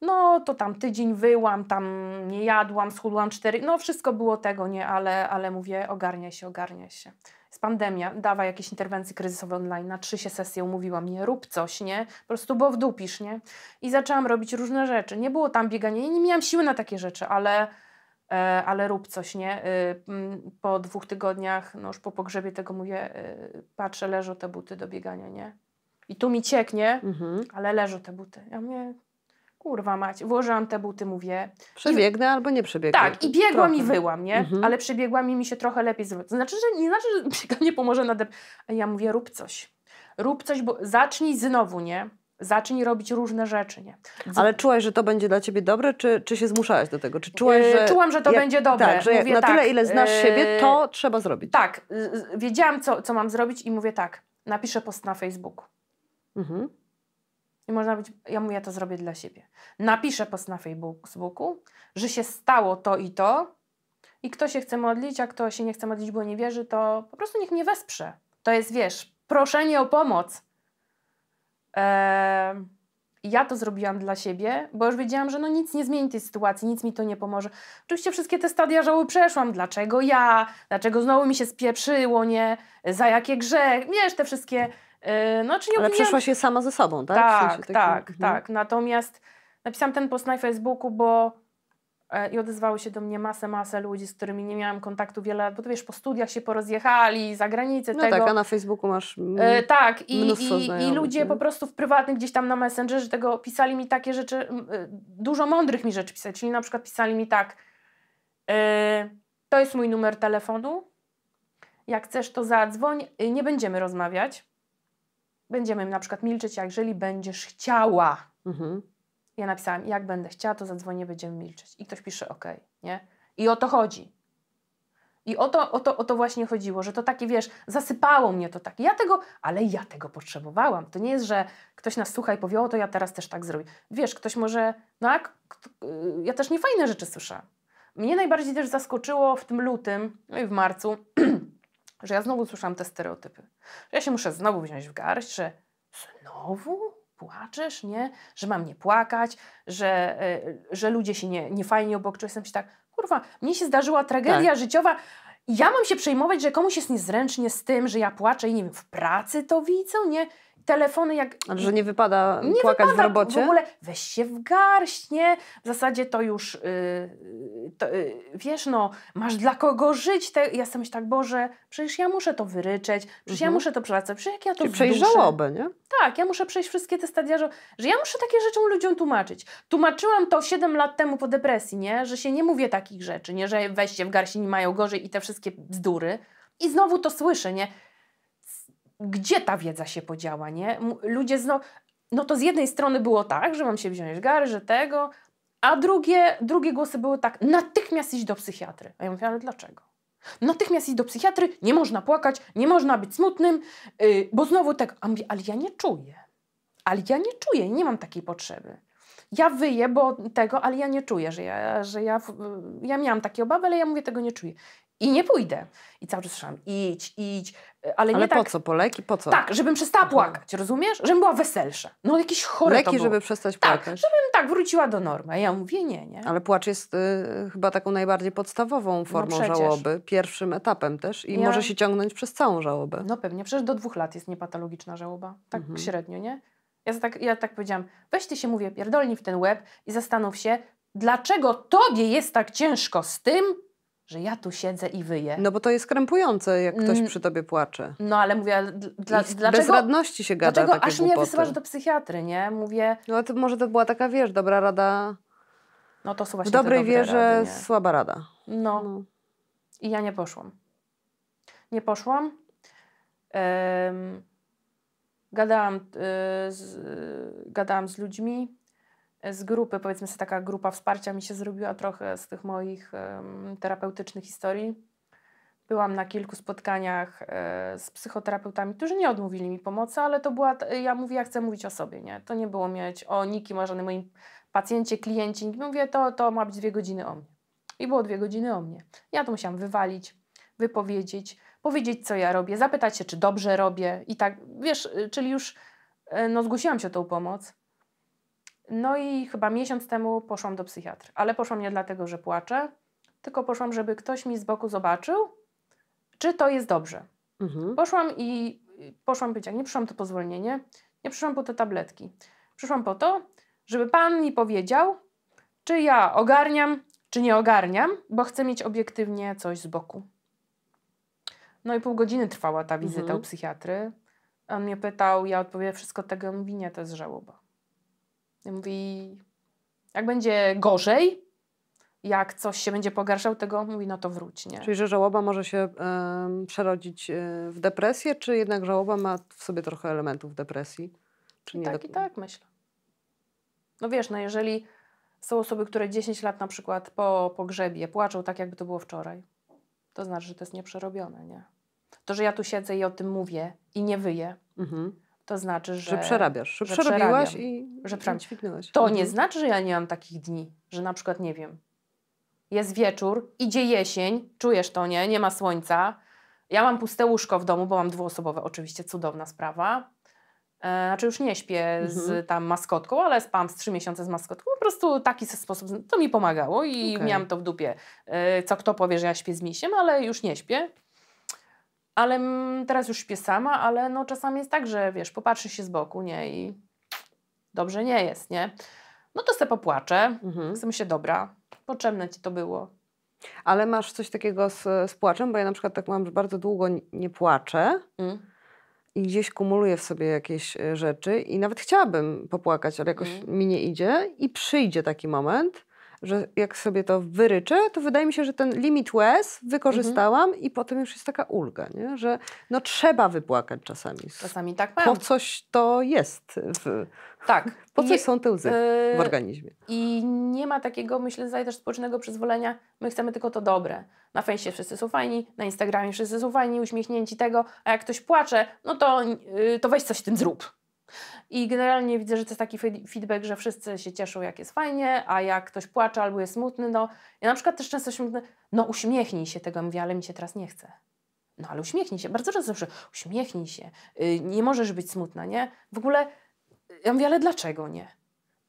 no to tam tydzień wyłam, tam nie jadłam, schudłam cztery, no wszystko było tego, nie, ale, ale mówię, ogarnia się, ogarnia się. Jest pandemia, dawa jakieś interwencje kryzysowe online, na trzy się sesje umówiłam, nie, rób coś, nie, po prostu bo wdupisz, nie. I zaczęłam robić różne rzeczy, nie było tam biegania, nie, nie miałam siły na takie rzeczy, ale E, ale rób coś, nie? Y, po dwóch tygodniach, no już po pogrzebie tego mówię, y, patrzę, leżą te buty do biegania, nie? I tu mi cieknie, mhm. ale leżą te buty. Ja mnie kurwa mać, włożyłam te buty, mówię... Przebiegnę i... albo nie przebiegnę. Tak, i biegłam trochę. i wyłam, nie? Mhm. Ale przebiegłam i mi się trochę lepiej zrobiło. znaczy, że nie znaczy, że bieganie pomoże na dep... Ja mówię, rób coś. Rób coś, bo zacznij znowu, nie? zacznij robić różne rzeczy. Nie? Ale czułaś, że to będzie dla ciebie dobre, czy, czy się zmuszałaś do tego? Czy czułaś, yy, że... Czułam, że to będzie dobre. Tak, że mówię, na tak, tyle, ile znasz yy... siebie, to trzeba zrobić. Tak, wiedziałam, co, co mam zrobić i mówię tak, napiszę post na Facebooku. Mhm. I można być, ja mówię, ja to zrobię dla siebie. Napiszę post na Facebooku, że się stało to i to i kto się chce modlić, a kto się nie chce modlić, bo nie wierzy, to po prostu niech mnie wesprze. To jest, wiesz, proszenie o pomoc ja to zrobiłam dla siebie, bo już wiedziałam, że no nic nie zmieni tej sytuacji, nic mi to nie pomoże. Oczywiście wszystkie te stadia żały przeszłam. Dlaczego ja? Dlaczego znowu mi się spieprzyło, nie? Za jakie grzech? Wiesz, te wszystkie... Y, no, czy nie Ale przeszłaś je sama ze sobą, tak? Tak, w sensie tak, tak, mhm. tak. Natomiast napisałam ten post na Facebooku, bo E, i odezwały się do mnie masę, masę ludzi, z którymi nie miałam kontaktu wiele lat, bo to wiesz, po studiach się porozjechali, za granicę no tego. tak, a na Facebooku masz e, Tak, i, i, i ludzie nie? po prostu w prywatnych gdzieś tam na Messengerze tego pisali mi takie rzeczy, e, dużo mądrych mi rzeczy pisać. czyli na przykład pisali mi tak, e, to jest mój numer telefonu, jak chcesz to zadzwoń, e, nie będziemy rozmawiać, będziemy na przykład milczeć, jeżeli będziesz chciała. Mhm ja napisałam, jak będę chciała, to zadzwonię, będziemy milczeć. I ktoś pisze, ok, nie? I o to chodzi. I o to, o, to, o to właśnie chodziło, że to takie, wiesz, zasypało mnie to tak. Ja tego, ale ja tego potrzebowałam. To nie jest, że ktoś nas słucha i powie, o to ja teraz też tak zrobię. Wiesz, ktoś może, no jak, y, ja też nie fajne rzeczy słyszę. Mnie najbardziej też zaskoczyło w tym lutym, no i w marcu, że ja znowu słyszałam te stereotypy. Że ja się muszę znowu wziąć w garść, że znowu? płaczesz, nie? Że mam nie płakać, że, e, że ludzie się nie, nie fajnie obok czują. Jestem się tak, kurwa, mnie się zdarzyła tragedia tak. życiowa. Ja mam się przejmować, że komuś jest niezręcznie z tym, że ja płaczę i nie wiem, w pracy to widzą, nie? telefony jak... Ale że nie wypada nie płakać wypada w robocie? w ogóle. Weź się w garść, nie? W zasadzie to już, yy, to, yy, wiesz no, masz dla kogo żyć. Te, ja sam tak, Boże, przecież ja muszę to wyryczeć, przecież mhm. ja muszę to przepracować, przecież jak ja to Czyli przejść żałobę, nie? Tak, ja muszę przejść wszystkie te stadia, że, że ja muszę takie rzeczy ludziom tłumaczyć. Tłumaczyłam to 7 lat temu po depresji, nie? Że się nie mówię takich rzeczy, nie? Że weź się w garści, nie mają gorzej i te wszystkie bzdury. I znowu to słyszę, nie? gdzie ta wiedza się podziała, nie? Ludzie znowu, no to z jednej strony było tak, że mam się wziąć gary, że tego, a drugie, drugie głosy były tak, natychmiast iść do psychiatry. A ja mówię, ale dlaczego? Natychmiast iść do psychiatry, nie można płakać, nie można być smutnym, yy, bo znowu tak, a mówię, ale ja nie czuję. Ale ja nie czuję, nie mam takiej potrzeby. Ja wyję, bo tego, ale ja nie czuję, że ja, że ja, ja miałam takie obawy, ale ja mówię, tego nie czuję. I nie pójdę. I cały czas słyszałam, idź, idź, e, ale nie Ale po tak- co, po leki, po co? Tak, żebym przestała płakać, rozumiesz? Żebym była weselsza. No jakieś chore Leki, żeby przestać tak, płakać? żebym tak wróciła do normy. ja mówię, nie, nie. Ale płacz jest y, chyba taką najbardziej podstawową no formą no żałoby, pierwszym etapem też i ja... może się ciągnąć przez całą żałobę. No pewnie, przecież do dwóch lat jest niepatologiczna żałoba, tak mhm. średnio, nie? Ja tak, ja tak powiedziałam, weź ty się, mówię, pierdolni w ten łeb i zastanów się, dlaczego tobie jest tak ciężko z tym, że ja tu siedzę i wyję. No bo to jest krępujące, jak ktoś mm. przy tobie płacze. No ale mówię, dla, dlaczego... Bezradności się gada Dlaczego takie aż głupoty. mnie wysyłasz do psychiatry, nie? Mówię... No to może to była taka, wiesz, dobra rada... No to są właśnie W dobrej wierze rady, słaba rada. No. no. I ja nie poszłam. Nie poszłam. gadałam, y, z, gadałam z ludźmi, z grupy, powiedzmy sobie taka grupa wsparcia mi się zrobiła trochę z tych moich terapeutycznych historii. Byłam na kilku spotkaniach e, z psychoterapeutami, którzy nie odmówili mi pomocy, ale to była, e, ja mówię, ja chcę mówić o sobie, nie? To nie było mieć o nikim, o żadnym moim pacjencie, kliencie, Mówię, to, to ma być dwie godziny o mnie. I było dwie godziny o mnie. Ja to musiałam wywalić, wypowiedzieć, powiedzieć, co ja robię, zapytać się, czy dobrze robię i tak, wiesz, y, czyli już e, no, zgłosiłam się o tą pomoc, no i chyba miesiąc temu poszłam do psychiatry, ale poszłam nie dlatego, że płaczę, tylko poszłam, żeby ktoś mi z boku zobaczył, czy to jest dobrze. Mhm. Poszłam i poszłam być, nie przyszłam to pozwolenie, nie przyszłam po te tabletki. Przyszłam po to, żeby pan mi powiedział, czy ja ogarniam, czy nie ogarniam, bo chcę mieć obiektywnie coś z boku. No i pół godziny trwała ta wizyta mhm. u psychiatry. On mnie pytał, ja odpowiedziałam wszystko tego, mówi nie, to jest żałoba. Mówi, jak będzie gorzej, jak coś się będzie pogarszał, tego mówi, no to wróć, nie? Czyli, że żałoba może się y, przerodzić y, w depresję, czy jednak żałoba ma w sobie trochę elementów depresji? Czy I nie tak, do... i tak, myślę. No wiesz, no jeżeli są osoby, które 10 lat na przykład po pogrzebie płaczą tak, jakby to było wczoraj, to znaczy, że to jest nieprzerobione, nie? To, że ja tu siedzę i o tym mówię i nie wyję, mhm. To znaczy, że. Że przerabiasz, że, że przerobiłaś i że przerabiam. To mhm. nie znaczy, że ja nie mam takich dni, że na przykład nie wiem. Jest wieczór, idzie jesień, czujesz to, nie? Nie ma słońca. Ja mam puste łóżko w domu, bo mam dwuosobowe, oczywiście cudowna sprawa. E, znaczy już nie śpię mhm. z tam maskotką, ale spam z trzy miesiące z maskotką. Po prostu taki sposób, to mi pomagało i okay. miałam to w dupie. E, co kto powie, że ja śpię z misiem, ale już nie śpię. Ale mm, teraz już śpię sama, ale no czasami jest tak, że wiesz, popatrzysz się z boku, nie? I dobrze nie jest, nie? No to se popłaczę, mhm. sobie się dobra, potrzebne ci to było. Ale masz coś takiego z, z płaczem? Bo ja na przykład tak mam, że bardzo długo nie płaczę. Mm i gdzieś kumuluję w sobie jakieś e, rzeczy i nawet chciałabym popłakać, ale jakoś mm. mi nie idzie i przyjdzie taki moment, że jak sobie to wyryczę, to wydaje mi się, że ten limit łez wykorzystałam mhm. i potem już jest taka ulga, nie? że no trzeba wypłakać czasami. Czasami tak mam. Po coś to jest. W, tak. Po coś są te łzy yy, w y, organizmie. I nie ma takiego, myślę, tutaj też społecznego przyzwolenia, my chcemy tylko to dobre. Na fejsie wszyscy są fajni, na Instagramie wszyscy są fajni, uśmiechnięci tego, a jak ktoś płacze, no to, yy, to weź coś z tym zrób. I generalnie widzę, że to jest taki feedback, że wszyscy się cieszą, jak jest fajnie, a jak ktoś płacze albo jest smutny, no ja na przykład też często się mówię, no uśmiechnij się tego, mówię, ale mi się teraz nie chce. No ale uśmiechnij się, bardzo często zawsze uśmiechnij się, y, nie możesz być smutna, nie? W ogóle, ja mówię, ale dlaczego nie?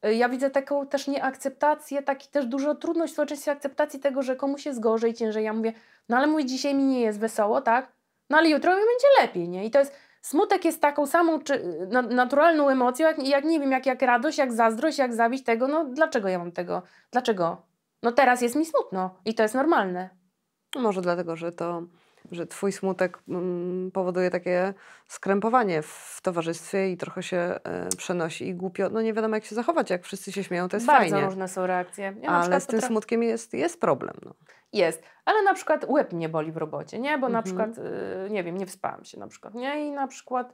Y, ja widzę taką też nieakceptację, taki też dużo trudność w społeczeństwie akceptacji tego, że komuś jest gorzej, ciężej. Ja mówię, no ale mój dzisiaj mi nie jest wesoło, tak? No ale jutro mi będzie lepiej, nie? I to jest, Smutek jest taką samą czy, naturalną emocją, jak, jak nie wiem, jak, jak radość, jak zazdrość, jak zabić tego. No dlaczego ja mam tego? Dlaczego? No teraz jest mi smutno i to jest normalne. No może dlatego, że to że twój smutek mm, powoduje takie skrępowanie w towarzystwie i trochę się e, przenosi i głupio, no nie wiadomo jak się zachować, jak wszyscy się śmieją, to jest Bardzo fajnie. Bardzo różne są reakcje. Ja ale z tym smutkiem jest, jest problem. No. Jest, ale na przykład łeb mnie boli w robocie, nie? Bo mhm. na przykład, y, nie wiem, nie wspałam się na przykład, nie? I na przykład...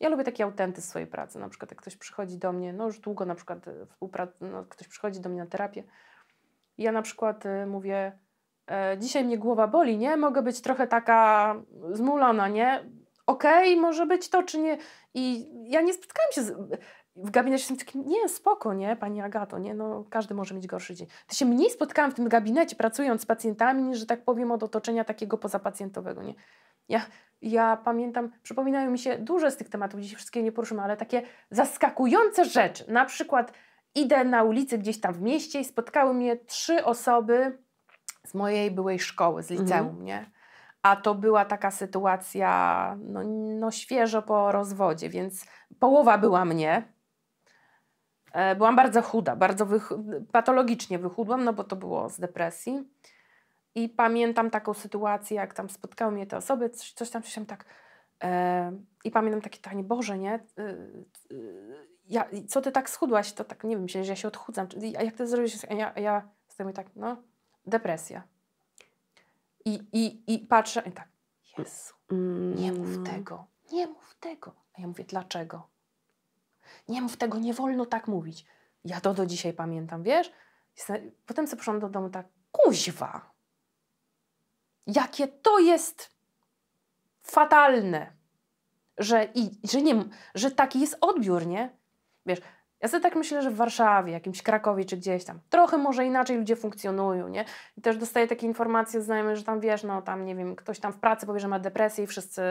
Ja lubię taki autentyz swojej pracy. Na przykład, jak ktoś przychodzi do mnie, no już długo na przykład e, no, ktoś przychodzi do mnie na terapię, ja na przykład y, mówię, E, dzisiaj mnie głowa boli, nie? Mogę być trochę taka zmulona, nie? Okej, okay, może być to, czy nie. I ja nie spotkałam się z, w gabinecie z takim, nie, spoko, nie, pani Agato, nie, no każdy może mieć gorszy dzień. To się mniej spotkałam w tym gabinecie, pracując z pacjentami, niż, że tak powiem, od otoczenia takiego pozapacjentowego, nie. Ja, ja pamiętam, przypominają mi się duże z tych tematów, dzisiaj wszystkie nie poruszymy, ale takie zaskakujące rzeczy. Na przykład idę na ulicy gdzieś tam w mieście i spotkały mnie trzy osoby, z mojej byłej szkoły, z mhm. liceum, mhm. nie? A to była taka sytuacja, no, no świeżo po rozwodzie, więc połowa była mnie, e, Byłam bardzo chuda, bardzo wych patologicznie wychudłam, no bo to było z depresji. I pamiętam taką sytuację, jak tam spotkały mnie te osoby, coś, coś tam, coś tam tak. E, I pamiętam takie pytanie, Boże, nie? E, ja, co ty tak schudłaś? To tak, nie wiem, że ja się odchudzam. Czy, a jak ty zrobiłeś? Ja, ja z tym tak, no, depresja. I, i, i patrzę i tak, Jezu, mm. nie mów tego, nie mów tego. A ja mówię, dlaczego? Nie mów tego, nie wolno tak mówić. Ja to do dzisiaj pamiętam, wiesz? Potem sobie poszłam do domu tak, kuźwa, jakie to jest fatalne, że, i, że, nie, że taki jest odbiór, nie? Wiesz, ja sobie tak myślę, że w Warszawie, jakimś Krakowie czy gdzieś tam, trochę może inaczej ludzie funkcjonują, nie? I też dostaję takie informacje znajomych, że tam wiesz, no tam nie wiem, ktoś tam w pracy powie, że ma depresję i wszyscy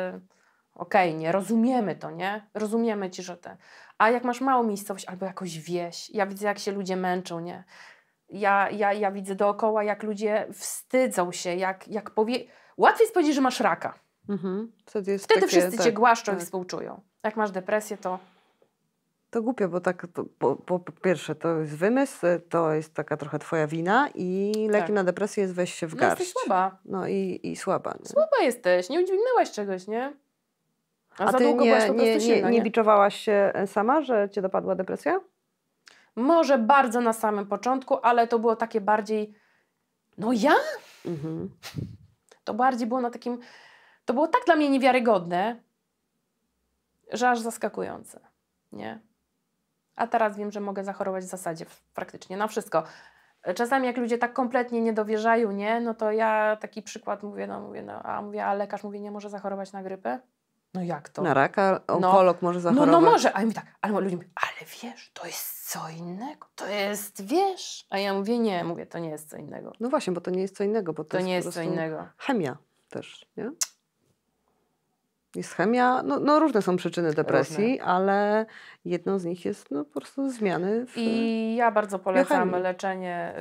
okej, okay, nie, rozumiemy to, nie? Rozumiemy ci, że te. A jak masz małą miejscowość albo jakąś wieś, ja widzę, jak się ludzie męczą, nie? Ja, ja, ja widzę dookoła, jak ludzie wstydzą się, jak, jak powie... Łatwiej jest powiedzieć, że masz raka. Mhm. Wtedy, Wtedy takie, wszyscy tak, cię głaszczą tak. i współczują. Jak masz depresję, to to głupio, bo tak to, po, po, pierwsze to jest wymysł, to jest taka trochę twoja wina i leki tak. na depresję jest weź się w garść. No jesteś słaba. No i, i słaba. Nie? Słaba jesteś, nie udźwignęłaś czegoś, nie? A, A ty nie, nie, silna, nie, nie biczowałaś się e, sama, że cię dopadła depresja? Może bardzo na samym początku, ale to było takie bardziej no ja? Mhm. To bardziej było na takim to było tak dla mnie niewiarygodne, że aż zaskakujące, nie? A teraz wiem, że mogę zachorować w zasadzie praktycznie na wszystko. Czasami jak ludzie tak kompletnie nie dowierzają, nie, no to ja taki przykład mówię, no mówię, no, a mówię, a lekarz mówi, nie może zachorować na grypę? No jak to? Na raka, no. onkolog no, może zachorować. No, no może, a ja mi tak, ale ludzie mówią, ale wiesz, to jest co innego, to jest, wiesz. A ja mówię, nie, mówię, to nie jest co innego. No właśnie, bo to nie jest co innego, bo to, to jest nie jest co innego. chemia też, nie? Jest chemia, no, no różne są przyczyny depresji, różne. ale jedną z nich jest no, po prostu zmiany w I ja bardzo polecam biochemii. leczenie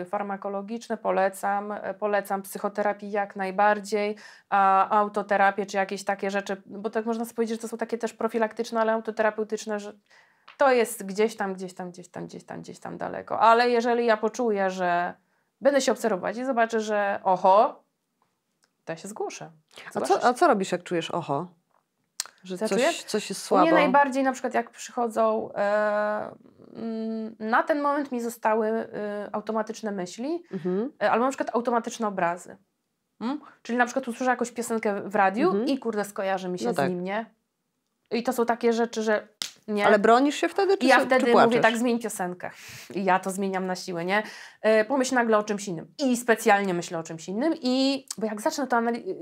y, y, farmakologiczne, polecam, polecam psychoterapii jak najbardziej, a autoterapię czy jakieś takie rzeczy, bo tak można powiedzieć, że to są takie też profilaktyczne, ale autoterapeutyczne, że to jest gdzieś tam, gdzieś tam, gdzieś tam, gdzieś tam, gdzieś tam daleko. Ale jeżeli ja poczuję, że będę się obserwować i zobaczę, że oho, to ja się zgłoszę. A co, a co, robisz, jak czujesz oho? Że znaczy, coś, coś jest słabo? Nie mnie najbardziej na przykład jak przychodzą, e, mm, na ten moment mi zostały e, automatyczne myśli mhm. E, albo na przykład automatyczne obrazy. Hmm? Czyli na przykład usłyszę jakąś piosenkę w radiu mhm. i kurde skojarzy mi się no z tak. nim, nie? I to są takie rzeczy, że nie? Ale bronisz się wtedy, czy I ja wtedy mówię tak, zmień piosenkę. I ja to zmieniam na siłę, nie? E, pomyśl nagle o czymś innym. I specjalnie myślę o czymś innym. I bo jak zacznę, to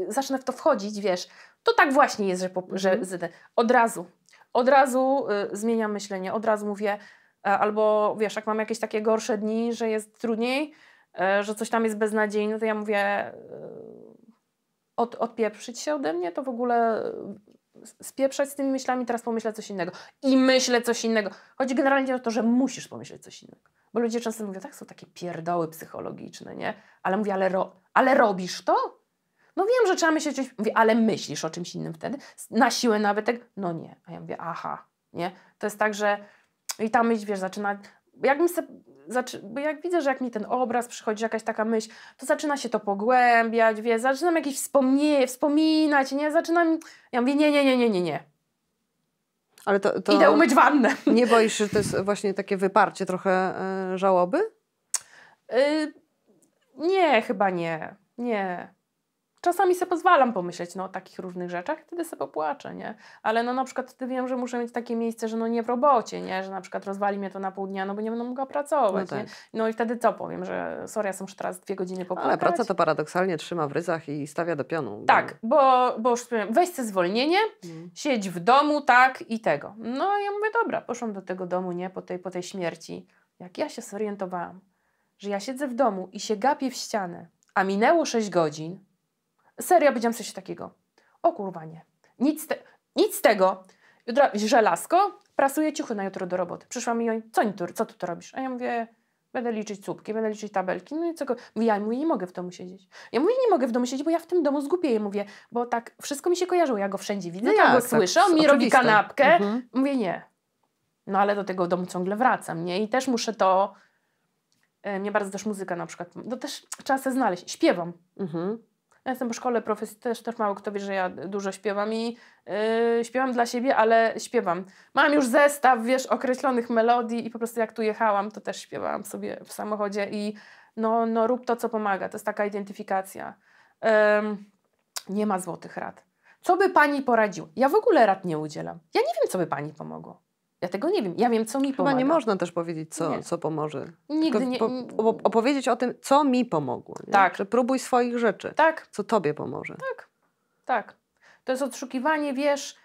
zacznę w to wchodzić, wiesz, to tak właśnie jest, że, że mhm. od razu, od razu y, zmieniam myślenie, od razu mówię, y, albo wiesz, jak mam jakieś takie gorsze dni, że jest trudniej, y, że coś tam jest beznadziejne, to ja mówię od, odpieprzyć się ode mnie, to w ogóle spieprzać z tymi myślami, teraz pomyślę coś innego. I myślę coś innego. Chodzi generalnie o to, że musisz pomyśleć coś innego. Bo ludzie często mówią, tak, są takie pierdoły psychologiczne, nie? Ale mówię, ale, ro ale robisz to? No wiem, że trzeba myśleć coś, mówię, ale myślisz o czymś innym wtedy? Na siłę nawet tak, no nie. A ja mówię, aha, nie? To jest tak, że i ta myśl, wiesz, zaczyna, jakbym sobie bo jak widzę, że jak mi ten obraz przychodzi, jakaś taka myśl, to zaczyna się to pogłębiać, wie, zaczynam jakieś wspomnienie, wspominać, nie, zaczynam, ja mówię nie, nie, nie, nie, nie, nie. Ale to, to Idę umyć wannę. Nie boisz się, że to jest właśnie takie wyparcie trochę e, żałoby? Y, nie, chyba nie. Nie czasami sobie pozwalam pomyśleć no, o takich różnych rzeczach, wtedy sobie popłaczę, nie? Ale no na przykład wtedy wiem, że muszę mieć takie miejsce, że no nie w robocie, nie? Że na przykład rozwali mnie to na pół dnia, no bo nie będę mogła pracować, no, tak. no i wtedy co powiem, że sorry, ja są już teraz dwie godziny popłakać. Ale praca to paradoksalnie trzyma w ryzach i stawia do pionu. Bo... Tak, bo, bo już powiem, weź sobie zwolnienie, mm. siedź w domu, tak i tego. No i ja mówię, dobra, poszłam do tego domu, nie? Po tej, po tej śmierci. Jak ja się zorientowałam, że ja siedzę w domu i się gapię w ścianę, a minęło 6 godzin, Serio, powiedziałam coś takiego. O kurwa nie. Nic, te, nic z tego. Jutro żelazko, prasuję ciuchy na jutro do roboty. Przyszła mi i co, co tu to robisz? A ja mówię, będę liczyć słupki, będę liczyć tabelki. No i co? Ja mówię, nie mogę w domu siedzieć. Ja mówię, nie mogę w domu siedzieć, bo ja w tym domu zgupieję. Mówię, bo tak wszystko mi się kojarzyło. Ja go wszędzie widzę, no ja tak, go tak, słyszę, on mi robi kanapkę. Mhm. Mówię, nie. No ale do tego domu ciągle wracam, nie? I też muszę to... E, mnie bardzo też muzyka na przykład... To no też trzeba sobie znaleźć. Śpiewam. Mhm. Ja jestem po szkole profesji, też, też mało kto wie, że ja dużo śpiewam i yy, śpiewam dla siebie, ale śpiewam. Mam już zestaw, wiesz, określonych melodii i po prostu jak tu jechałam, to też śpiewałam sobie w samochodzie i no, no rób to, co pomaga. To jest taka identyfikacja. Yy, nie ma złotych rad. Co by pani poradził? Ja w ogóle rad nie udzielam. Ja nie wiem, co by pani pomogło. Ja tego nie wiem. Ja wiem, co mi Chyba pomaga. Chyba nie można też powiedzieć, co, co pomoże. Nigdy Tylko nie. Po, opowiedzieć o tym, co mi pomogło. Nie? Tak. Że próbuj swoich rzeczy. Tak. Co tobie pomoże. Tak. Tak. To jest odszukiwanie, wiesz,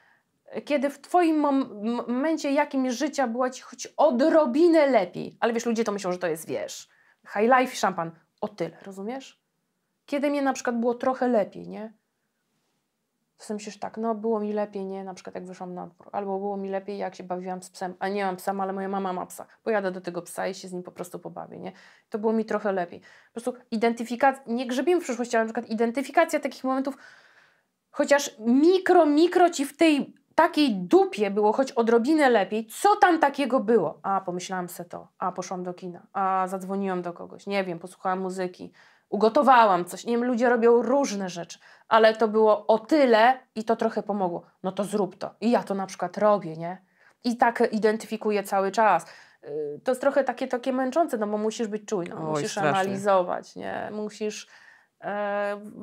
kiedy w twoim mom momencie jakim życia była ci choć odrobinę lepiej. Ale wiesz, ludzie to myślą, że to jest, wiesz, high life i szampan. O tyle, rozumiesz? Kiedy mnie na przykład było trochę lepiej, nie? Czasem myślisz tak, no było mi lepiej, nie, na przykład jak wyszłam na dwór, albo było mi lepiej, jak się bawiłam z psem, a nie mam psa, ale moja mama ma psa. Pojadę do tego psa i się z nim po prostu pobawię, nie. To było mi trochę lepiej. Po prostu identyfikacja, nie grzebimy w przyszłości, ale na przykład identyfikacja takich momentów, chociaż mikro, mikro ci w tej takiej dupie było choć odrobinę lepiej, co tam takiego było? A, pomyślałam se to, a, poszłam do kina, a, zadzwoniłam do kogoś, nie wiem, posłuchałam muzyki, ugotowałam coś. Nie wiem, ludzie robią różne rzeczy, ale to było o tyle i to trochę pomogło. No to zrób to. I ja to na przykład robię, nie? I tak identyfikuję cały czas. Y, to jest trochę takie, takie męczące, no bo musisz być czujny, no Oj, musisz strasznie. analizować, nie? Musisz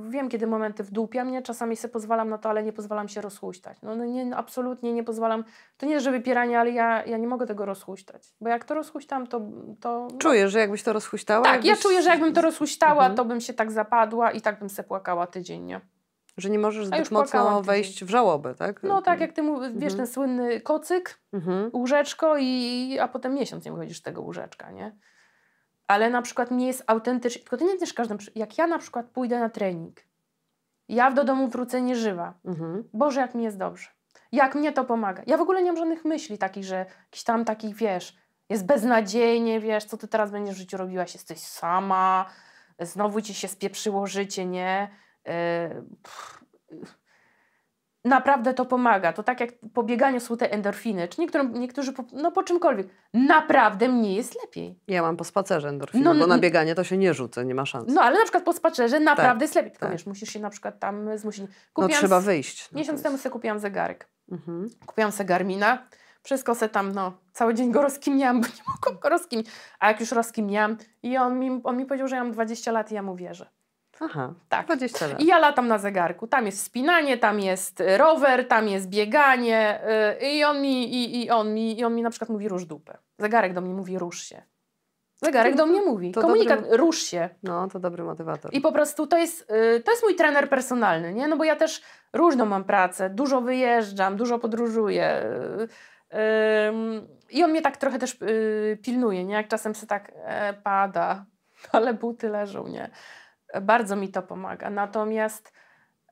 Wiem, kiedy momenty wdłupia mnie, czasami sobie pozwalam na to, ale nie pozwalam się rozhuśtać. No, no nie, absolutnie nie pozwalam. To nie jest, że wypieranie, ale ja, ja nie mogę tego rozhuśtać. Bo jak to rozhuśtam, to... to no. Czujesz, że jakbyś to rozhuśtała? Tak, jakbyś... ja czuję, że jakbym to rozhuśtała, mhm. to bym się tak zapadła i tak bym se płakała tydziennie. Że nie możesz zbyt mocno wejść w żałobę, tak? No tak, jak ty mówisz, mhm. wiesz, ten słynny kocyk, mhm. łóżeczko, i, a potem miesiąc nie wychodzisz z tego łóżeczka, nie? ale na przykład nie jest autentyczny. Tylko to nie też każdy. Jak ja na przykład pójdę na trening, ja do domu wrócę nieżywa. Mhm. Boże, jak mi jest dobrze. Jak mnie to pomaga. Ja w ogóle nie mam żadnych myśli takich, że jakiś tam taki, wiesz, jest beznadziejnie, wiesz, co ty teraz będziesz w życiu robiłaś, jesteś sama, znowu ci się spieprzyło życie, nie? Yy, naprawdę to pomaga. To tak jak po bieganiu są te endorfiny, czy niektórym, niektórzy po, no po czymkolwiek. Naprawdę mnie jest lepiej. Ja mam po spacerze endorfiny, no, bo na bieganie to się nie rzucę, nie ma szans. No ale na przykład po spacerze naprawdę tak, jest lepiej. Tylko tak. wiesz, musisz się na przykład tam zmusić. No, kupiłam no trzeba wyjść. No miesiąc temu sobie kupiłam zegarek. Mhm. Kupiłam sobie Garmina. Wszystko se tam, no, cały dzień go rozkimniałam, bo nie mogłam go A jak już rozkimniałam i on mi, on mi powiedział, że ja mam 20 lat i ja mu wierzę. Aha, tak. 20 lat. I ja latam na zegarku. Tam jest spinanie, tam jest y, rower, tam jest bieganie. Yy, I on mi, i, i on mi, i on mi na przykład mówi rusz dupę. Zegarek do mnie mówi rusz się. Zegarek do mnie mówi. Komunikat, dobry... rusz się. No, to dobry motywator. I po prostu to jest, yy, to jest mój trener personalny, nie? No bo ja też różną mam pracę, dużo wyjeżdżam, dużo podróżuję. Yy, I on mnie tak trochę też y, pilnuje, nie? Jak czasem się tak e, pada, ale buty leżą, nie? bardzo mi to pomaga. Natomiast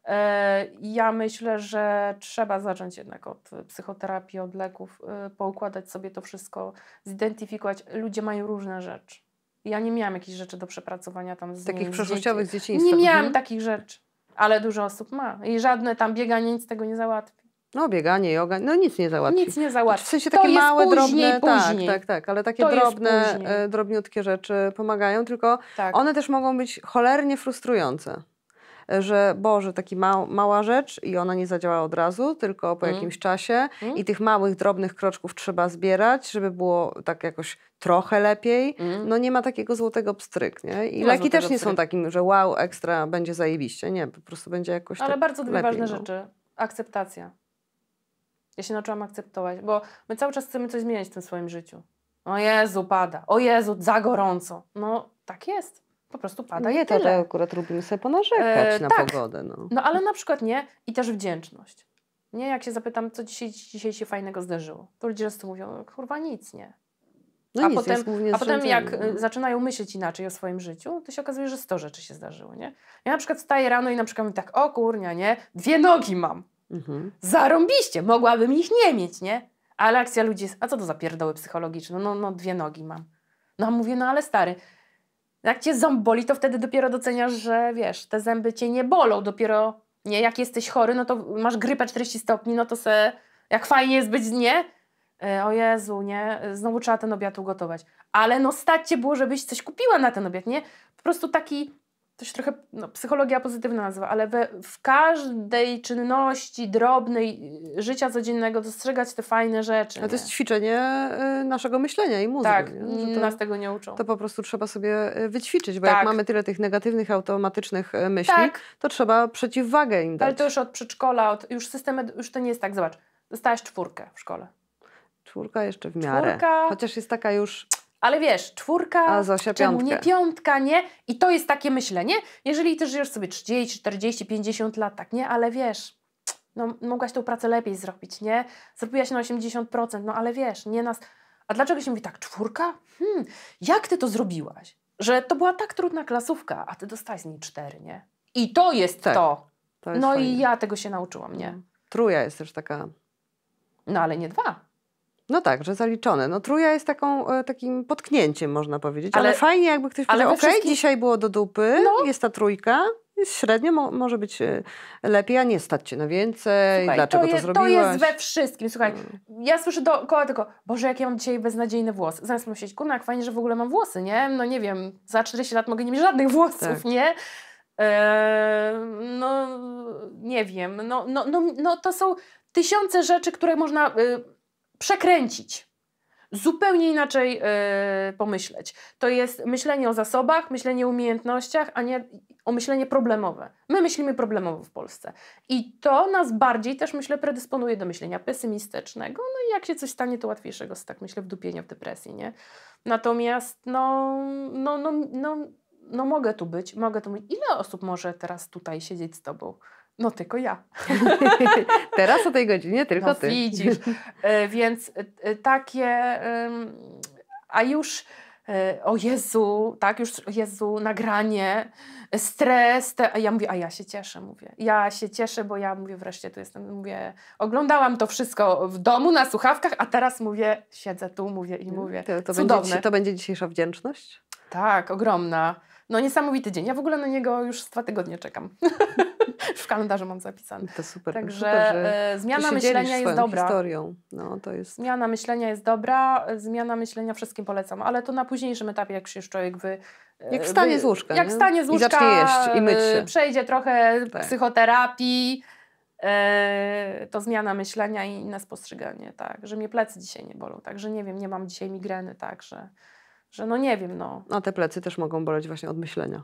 e, ja myślę, że trzeba zacząć jednak od psychoterapii, od leków, e, poukładać sobie to wszystko, zidentyfikować. Ludzie mają różne rzeczy. Ja nie miałam jakichś rzeczy do przepracowania tam z Takich przeszłościowych dzieciństw. dzieciństwa. Nie miałam mhm. takich rzeczy, ale dużo osób ma. I żadne tam bieganie nic tego nie załatwi. No bieganie, joga, no nic nie załatwi. Nic nie znaczy, załatwi. W sensie takie małe, później, drobne, później. tak, tak, tak, ale takie to drobne, e, drobniutkie rzeczy pomagają, tylko tak. one też mogą być cholernie frustrujące. Że Boże, taki mała rzecz i ona nie zadziała od razu, tylko po mm. jakimś czasie mm. i tych małych, drobnych kroczków trzeba zbierać, żeby było tak jakoś trochę lepiej. Mm. No nie ma takiego złotego pstryk, nie? I nie leki też nie pstryk. są takim, że wow, ekstra, będzie zajebiście. Nie, po prostu będzie jakoś Ale tak bardzo dwie lepiej, ważne no. rzeczy. Akceptacja. Ja się nauczyłam akceptować, bo my cały czas chcemy coś zmieniać w tym swoim życiu. O Jezu, pada. O Jezu, za gorąco. No, tak jest. Po prostu pada no, i tyle. To akurat lubimy sobie ponarzekać e, na tak. pogodę. No. no, ale na przykład nie. I też wdzięczność. Nie, jak się zapytam, co dzisiaj, dzisiaj się fajnego zdarzyło, to ludzie często mówią, no, kurwa nic, nie. No a nic, potem, a potem jak no. Y, zaczynają myśleć inaczej o swoim życiu, to się okazuje, że sto rzeczy się zdarzyło, nie? Ja na przykład wstaję rano i na przykład mówię tak, o kurnia, nie, dwie nogi mam. Mhm. Zarąbiście, mogłabym ich nie mieć, nie? Ale akcja ludzi jest, a co to za pierdoły psychologiczne? No, no dwie nogi mam. No a mówię, no ale stary, jak cię ząb boli, to wtedy dopiero doceniasz, że wiesz, te zęby cię nie bolą, dopiero nie, jak jesteś chory, no to masz grypę 40 stopni, no to se, jak fajnie jest być, nie? E, o Jezu, nie, znowu trzeba ten obiad ugotować. Ale no stać cię było, żebyś coś kupiła na ten obiad, nie? Po prostu taki to się trochę no, psychologia pozytywna nazywa, ale we, w każdej czynności drobnej y, życia codziennego dostrzegać te fajne rzeczy. Ale to jest ćwiczenie y, naszego myślenia i mózgu. Tak, nie? To, nas tego nie uczą. To po prostu trzeba sobie y, wyćwiczyć, bo tak. jak mamy tyle tych negatywnych, automatycznych myśli, tak. to trzeba przeciwwagę im dać. Ale to już od przedszkola, od, już system, już to nie jest tak, zobacz, dostałaś czwórkę w szkole. Czwórka jeszcze w miarę. Czwórka... Chociaż jest taka już ale wiesz, czwórka, A Zosia, czemu piątkę. nie piątka, nie? I to jest takie myślenie, jeżeli ty żyjesz sobie 30, 40, 50 lat, tak, nie? Ale wiesz, no mogłaś tą pracę lepiej zrobić, nie? Zrobiłaś na 80%, no ale wiesz, nie nas... A dlaczego się mówi tak, czwórka? Hmm, jak ty to zrobiłaś? Że to była tak trudna klasówka, a ty dostajesz z niej cztery, nie? I to jest tak, to. to jest no fajne. i ja tego się nauczyłam, nie? No, truja jest też taka. No ale nie dwa. No tak, że zaliczone. No truja jest taką, e, takim potknięciem, można powiedzieć. Ale, ale fajnie, jakby ktoś powiedział, okej, okay, dzisiaj było do dupy, no. jest ta trójka, jest średnio, mo może być e, lepiej, a nie stać się na więcej, Słuchaj, dlaczego to, je, to zrobiłaś? To jest we wszystkim. Słuchaj, hmm. ja słyszę dookoła tylko, Boże, jak ja mam dzisiaj beznadziejne włosy. Zamiast myśleć, kurna, A fajnie, że w ogóle mam włosy, nie? No nie wiem, za 40 lat mogę nie mieć żadnych włosów, tak. nie? Eee, no, nie wiem. No, no, no, no to są tysiące rzeczy, które można... Y przekręcić. Zupełnie inaczej yy, pomyśleć. To jest myślenie o zasobach, myślenie o umiejętnościach, a nie o myślenie problemowe. My myślimy problemowo w Polsce. I to nas bardziej też, myślę, predysponuje do myślenia pesymistycznego. No i jak się coś stanie, to łatwiejszego go, tak myślę, wdupienia w depresji, nie? Natomiast, no, no, no, no, no mogę tu być, mogę tu być. Ile osób może teraz tutaj siedzieć z tobą? No tylko ja. Teraz o tej godzinie tylko no, ty. widzisz. E, więc e, e, takie... A już o Jezu, tak, już Jezu, nagranie, stres, te, a ja mówię, a ja się cieszę, mówię, ja się cieszę, bo ja mówię, wreszcie tu jestem, mówię, oglądałam to wszystko w domu, na słuchawkach, a teraz mówię, siedzę tu, mówię i mm, mówię, to, to cudowne. Będzie, to będzie dzisiejsza wdzięczność? Tak, ogromna, no niesamowity dzień, ja w ogóle na niego już dwa tygodnie czekam. w kalendarzu mam zapisane. To super. Także super, że e, zmiana myślenia jest dobra. Historią. No, to jest... Zmiana myślenia jest dobra, zmiana myślenia wszystkim polecam, ale to na późniejszym etapie, jak się człowiek wy, e, jak wstanie z łóżka. Jak nie? wstanie z łóżka. I zacznie jeść i myć e, się. Przejdzie trochę tak. psychoterapii, to zmiana myślenia i inne spostrzeganie, tak. Że mnie plecy dzisiaj nie bolą, Także nie wiem, nie mam dzisiaj migreny, Także Że, że no nie wiem, no. A te plecy też mogą boleć właśnie od myślenia.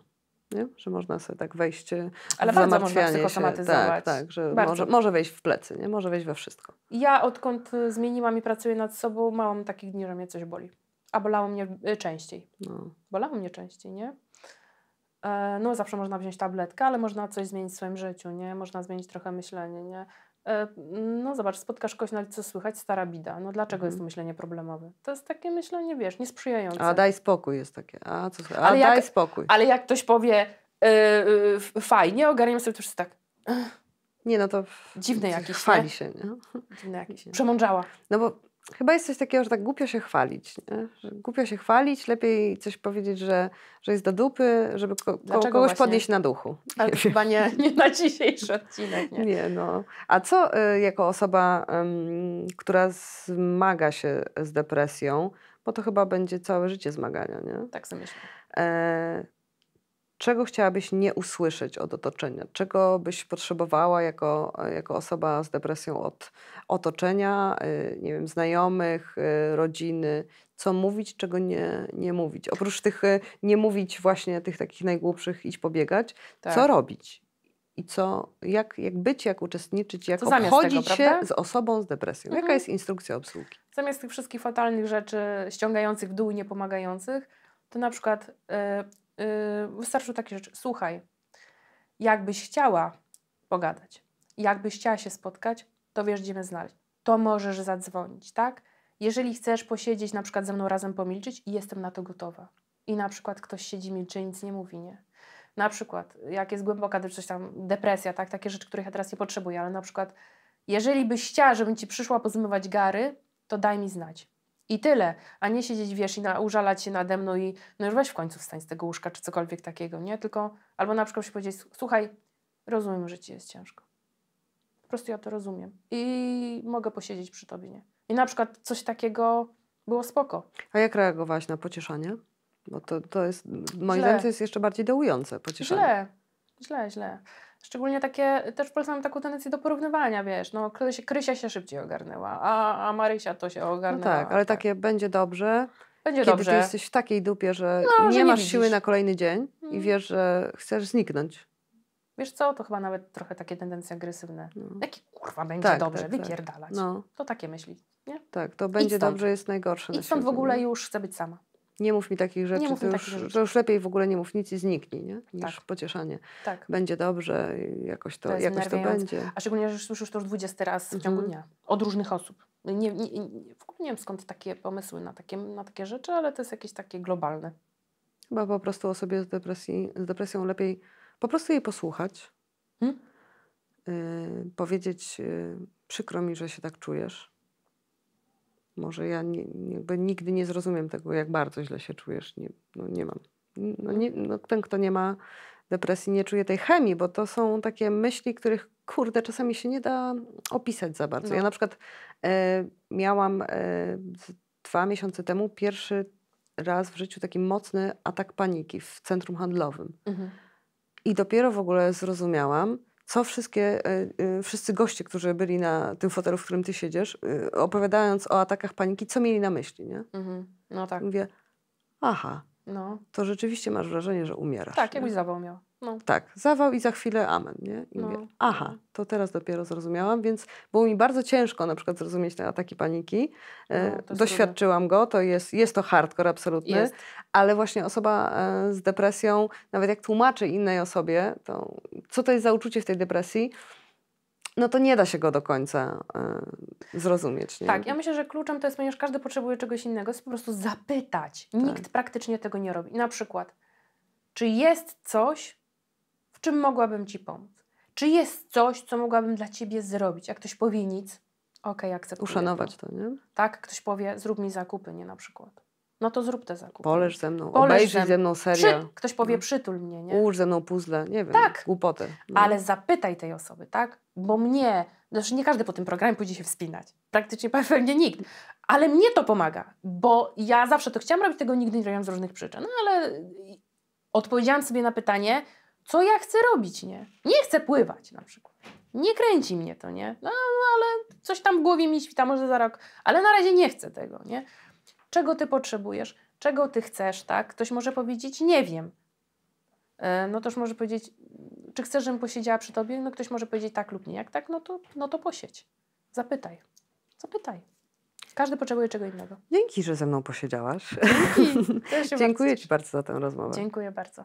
Nie? Że można sobie tak wejść e, Ale w bardzo można psychosomatyzować. Tak, tak że może, może wejść w plecy, nie? może wejść we wszystko. Ja odkąd e, zmieniłam i pracuję nad sobą, mam takich dni, że mnie coś boli. A bolało mnie e, częściej. No. Bolało mnie częściej, nie? No zawsze można wziąć tabletkę, ale można coś zmienić w swoim życiu, nie? Można zmienić trochę myślenie, nie? E, no zobacz, spotkasz kogoś na ulicy, słychać stara bida. No dlaczego mhm. jest to myślenie problemowe? To jest takie myślenie, wiesz, niesprzyjające. A daj spokój jest takie. A, co, a ale daj jak, spokój. Ale jak ktoś powie yy, yy, fajnie, ogarniam sobie, to już tak... Nie, no to... Dziwne jakieś, Chwali nie? się, nie? Dziwne jakieś. Przemądrzała. No bo chyba jest coś takiego, że tak głupio się chwalić. głupio się chwalić, lepiej coś powiedzieć, że, że jest do dupy, żeby ko kogoś właśnie? podnieść na duchu. Ale nie chyba nie, nie na dzisiejszy odcinek. Nie, nie no. A co y, jako osoba, y, która zmaga się z depresją, bo to chyba będzie całe życie zmagania, nie? Tak sobie myślę. E, Czego chciałabyś nie usłyszeć od otoczenia? Czego byś potrzebowała jako, jako osoba z depresją od otoczenia, y, nie wiem, znajomych, y, rodziny? Co mówić, czego nie, nie mówić? Oprócz tych y, nie mówić właśnie tych takich najgłupszych, iść pobiegać, tak. co robić? i co, jak, jak być, jak uczestniczyć, jak co obchodzić tego, się z osobą z depresją. Mhm. Jaka jest instrukcja obsługi? Zamiast tych wszystkich fatalnych rzeczy ściągających w dół i niepomagających, to na przykład y, Yy, wystarczył takie rzeczy. Słuchaj, jakbyś chciała pogadać, jakbyś chciała się spotkać, to wiesz, gdzie mnie znaleźć. To możesz zadzwonić, tak? Jeżeli chcesz posiedzieć na przykład ze mną razem, pomilczyć, jestem na to gotowa. I na przykład ktoś siedzi, milczy, nic nie mówi, nie? Na przykład, jak jest głęboka coś tam, depresja, tak? Takie rzeczy, których ja teraz nie potrzebuję, ale na przykład, jeżeli byś chciała, żebym ci przyszła pozmywać gary, to daj mi znać. I tyle, a nie siedzieć, wiesz, i na, użalać się nade mną i no już weź w końcu wstań z tego łóżka, czy cokolwiek takiego, nie? Tylko, albo na przykład się powiedzieć, słuchaj, rozumiem, że ci jest ciężko. Po prostu ja to rozumiem i mogę posiedzieć przy tobie, nie? I na przykład coś takiego było spoko. A jak reagowałaś na pocieszanie? Bo to, to jest, moim zdaniem, to jest jeszcze bardziej dołujące pocieszanie. Źle, źle, źle. Szczególnie takie, też w Polsce mam taką tendencję do porównywania, wiesz, no Krysia, Krysia się szybciej ogarnęła, a, a Marysia to się no ogarnęła. No tak, ale tak. takie będzie dobrze, będzie kiedy dobrze. ty jesteś w takiej dupie, że no, nie, że masz siły na kolejny dzień i mm. wiesz, że chcesz zniknąć. Wiesz co, to chyba nawet trochę takie tendencje agresywne. No. Jaki kurwa będzie tak, dobrze, tak, tak, wypierdalać. No. To takie myśli, nie? Tak, to będzie dobrze jest najgorsze I stąd w ogóle no. już chcę być sama nie mów mi takich rzeczy, mi to, takich już, rzeczy. to, już, lepiej w ogóle nie mów nic i zniknij, nie? niż tak. pocieszanie. Tak. Będzie dobrze, jakoś to, to jakoś to będzie. A szczególnie, że słyszysz to już 20 raz w mhm. ciągu mhm. dnia od różnych osób. No nie, nie, nie, w ogóle nie wiem skąd takie pomysły na takie, na takie rzeczy, ale to jest jakieś takie globalne. Chyba po prostu osobie z, depresji, z depresją lepiej po prostu jej posłuchać, hmm? y, powiedzieć y, przykro mi, że się tak czujesz może ja nie, jakby nigdy nie zrozumiem tego, jak bardzo źle się czujesz. Nie, no nie mam. No nie, no ten, kto nie ma depresji, nie czuje tej chemii, bo to są takie myśli, których kurde, czasami się nie da opisać za bardzo. No. Ja na przykład e, miałam e, dwa miesiące temu pierwszy raz w życiu taki mocny atak paniki w centrum handlowym. Mhm. I dopiero w ogóle zrozumiałam, co wszystkie, e, e, wszyscy goście, którzy byli na tym fotelu, w którym ty siedzisz, e, opowiadając o atakach paniki, co mieli na myśli, nie? Mhm. No tak. Mówię, aha, no. to rzeczywiście masz wrażenie, że umierasz. Tak, jakbyś zawał miał. No. Tak, zawał i za chwilę amen. Nie? I no. mówię, aha, to teraz dopiero zrozumiałam, więc było mi bardzo ciężko na przykład zrozumieć te ataki paniki. E, no, Doświadczyłam trudne. go, to jest, jest to hardcore absolutny, jest. ale właśnie osoba e, z depresją, nawet jak tłumaczy innej osobie, to co to jest za uczucie w tej depresji, no to nie da się go do końca y, zrozumieć. Nie? Tak, ja myślę, że kluczem to jest, ponieważ każdy potrzebuje czegoś innego, jest po prostu zapytać. Nikt tak. praktycznie tego nie robi. Na przykład, czy jest coś, czym mogłabym Ci pomóc? Czy jest coś, co mogłabym dla Ciebie zrobić? Jak ktoś powie nic, okej, okay, akceptuję. Uszanować to. to, nie? Tak, ktoś powie, zrób mi zakupy, nie na przykład no to zrób te zakupy. Poleż ze mną, Polesz obejrzyj ze, ze mną serię. Przy... Ktoś powie, no. przytul mnie, nie? Ułóż ze mną puzzle, nie wiem, tak. głupoty. No. Ale zapytaj tej osoby, tak? Bo mnie, znaczy nie każdy po tym programie pójdzie się wspinać, praktycznie pewnie nikt, ale mnie to pomaga, bo ja zawsze to chciałam robić, tego nigdy nie robiłam z różnych przyczyn, no ale odpowiedziałam sobie na pytanie, co ja chcę robić, nie? Nie chcę pływać na przykład. Nie kręci mnie to, nie? No, no, ale coś tam w głowie mi świta, może za rok, ale na razie nie chcę tego, nie? Czego ty potrzebujesz? Czego ty chcesz, tak? Ktoś może powiedzieć, nie wiem. E, no toż może powiedzieć, czy chcesz, żebym posiedziała przy tobie? No ktoś może powiedzieć tak lub nie. Jak tak, no to, no to posiedź. Zapytaj. Zapytaj. Każdy potrzebuje czego innego. Dzięki, że ze mną posiedziałaś. Dzięki. Dziękuję bardzo. Ci bardzo za tę rozmowę. Dziękuję bardzo.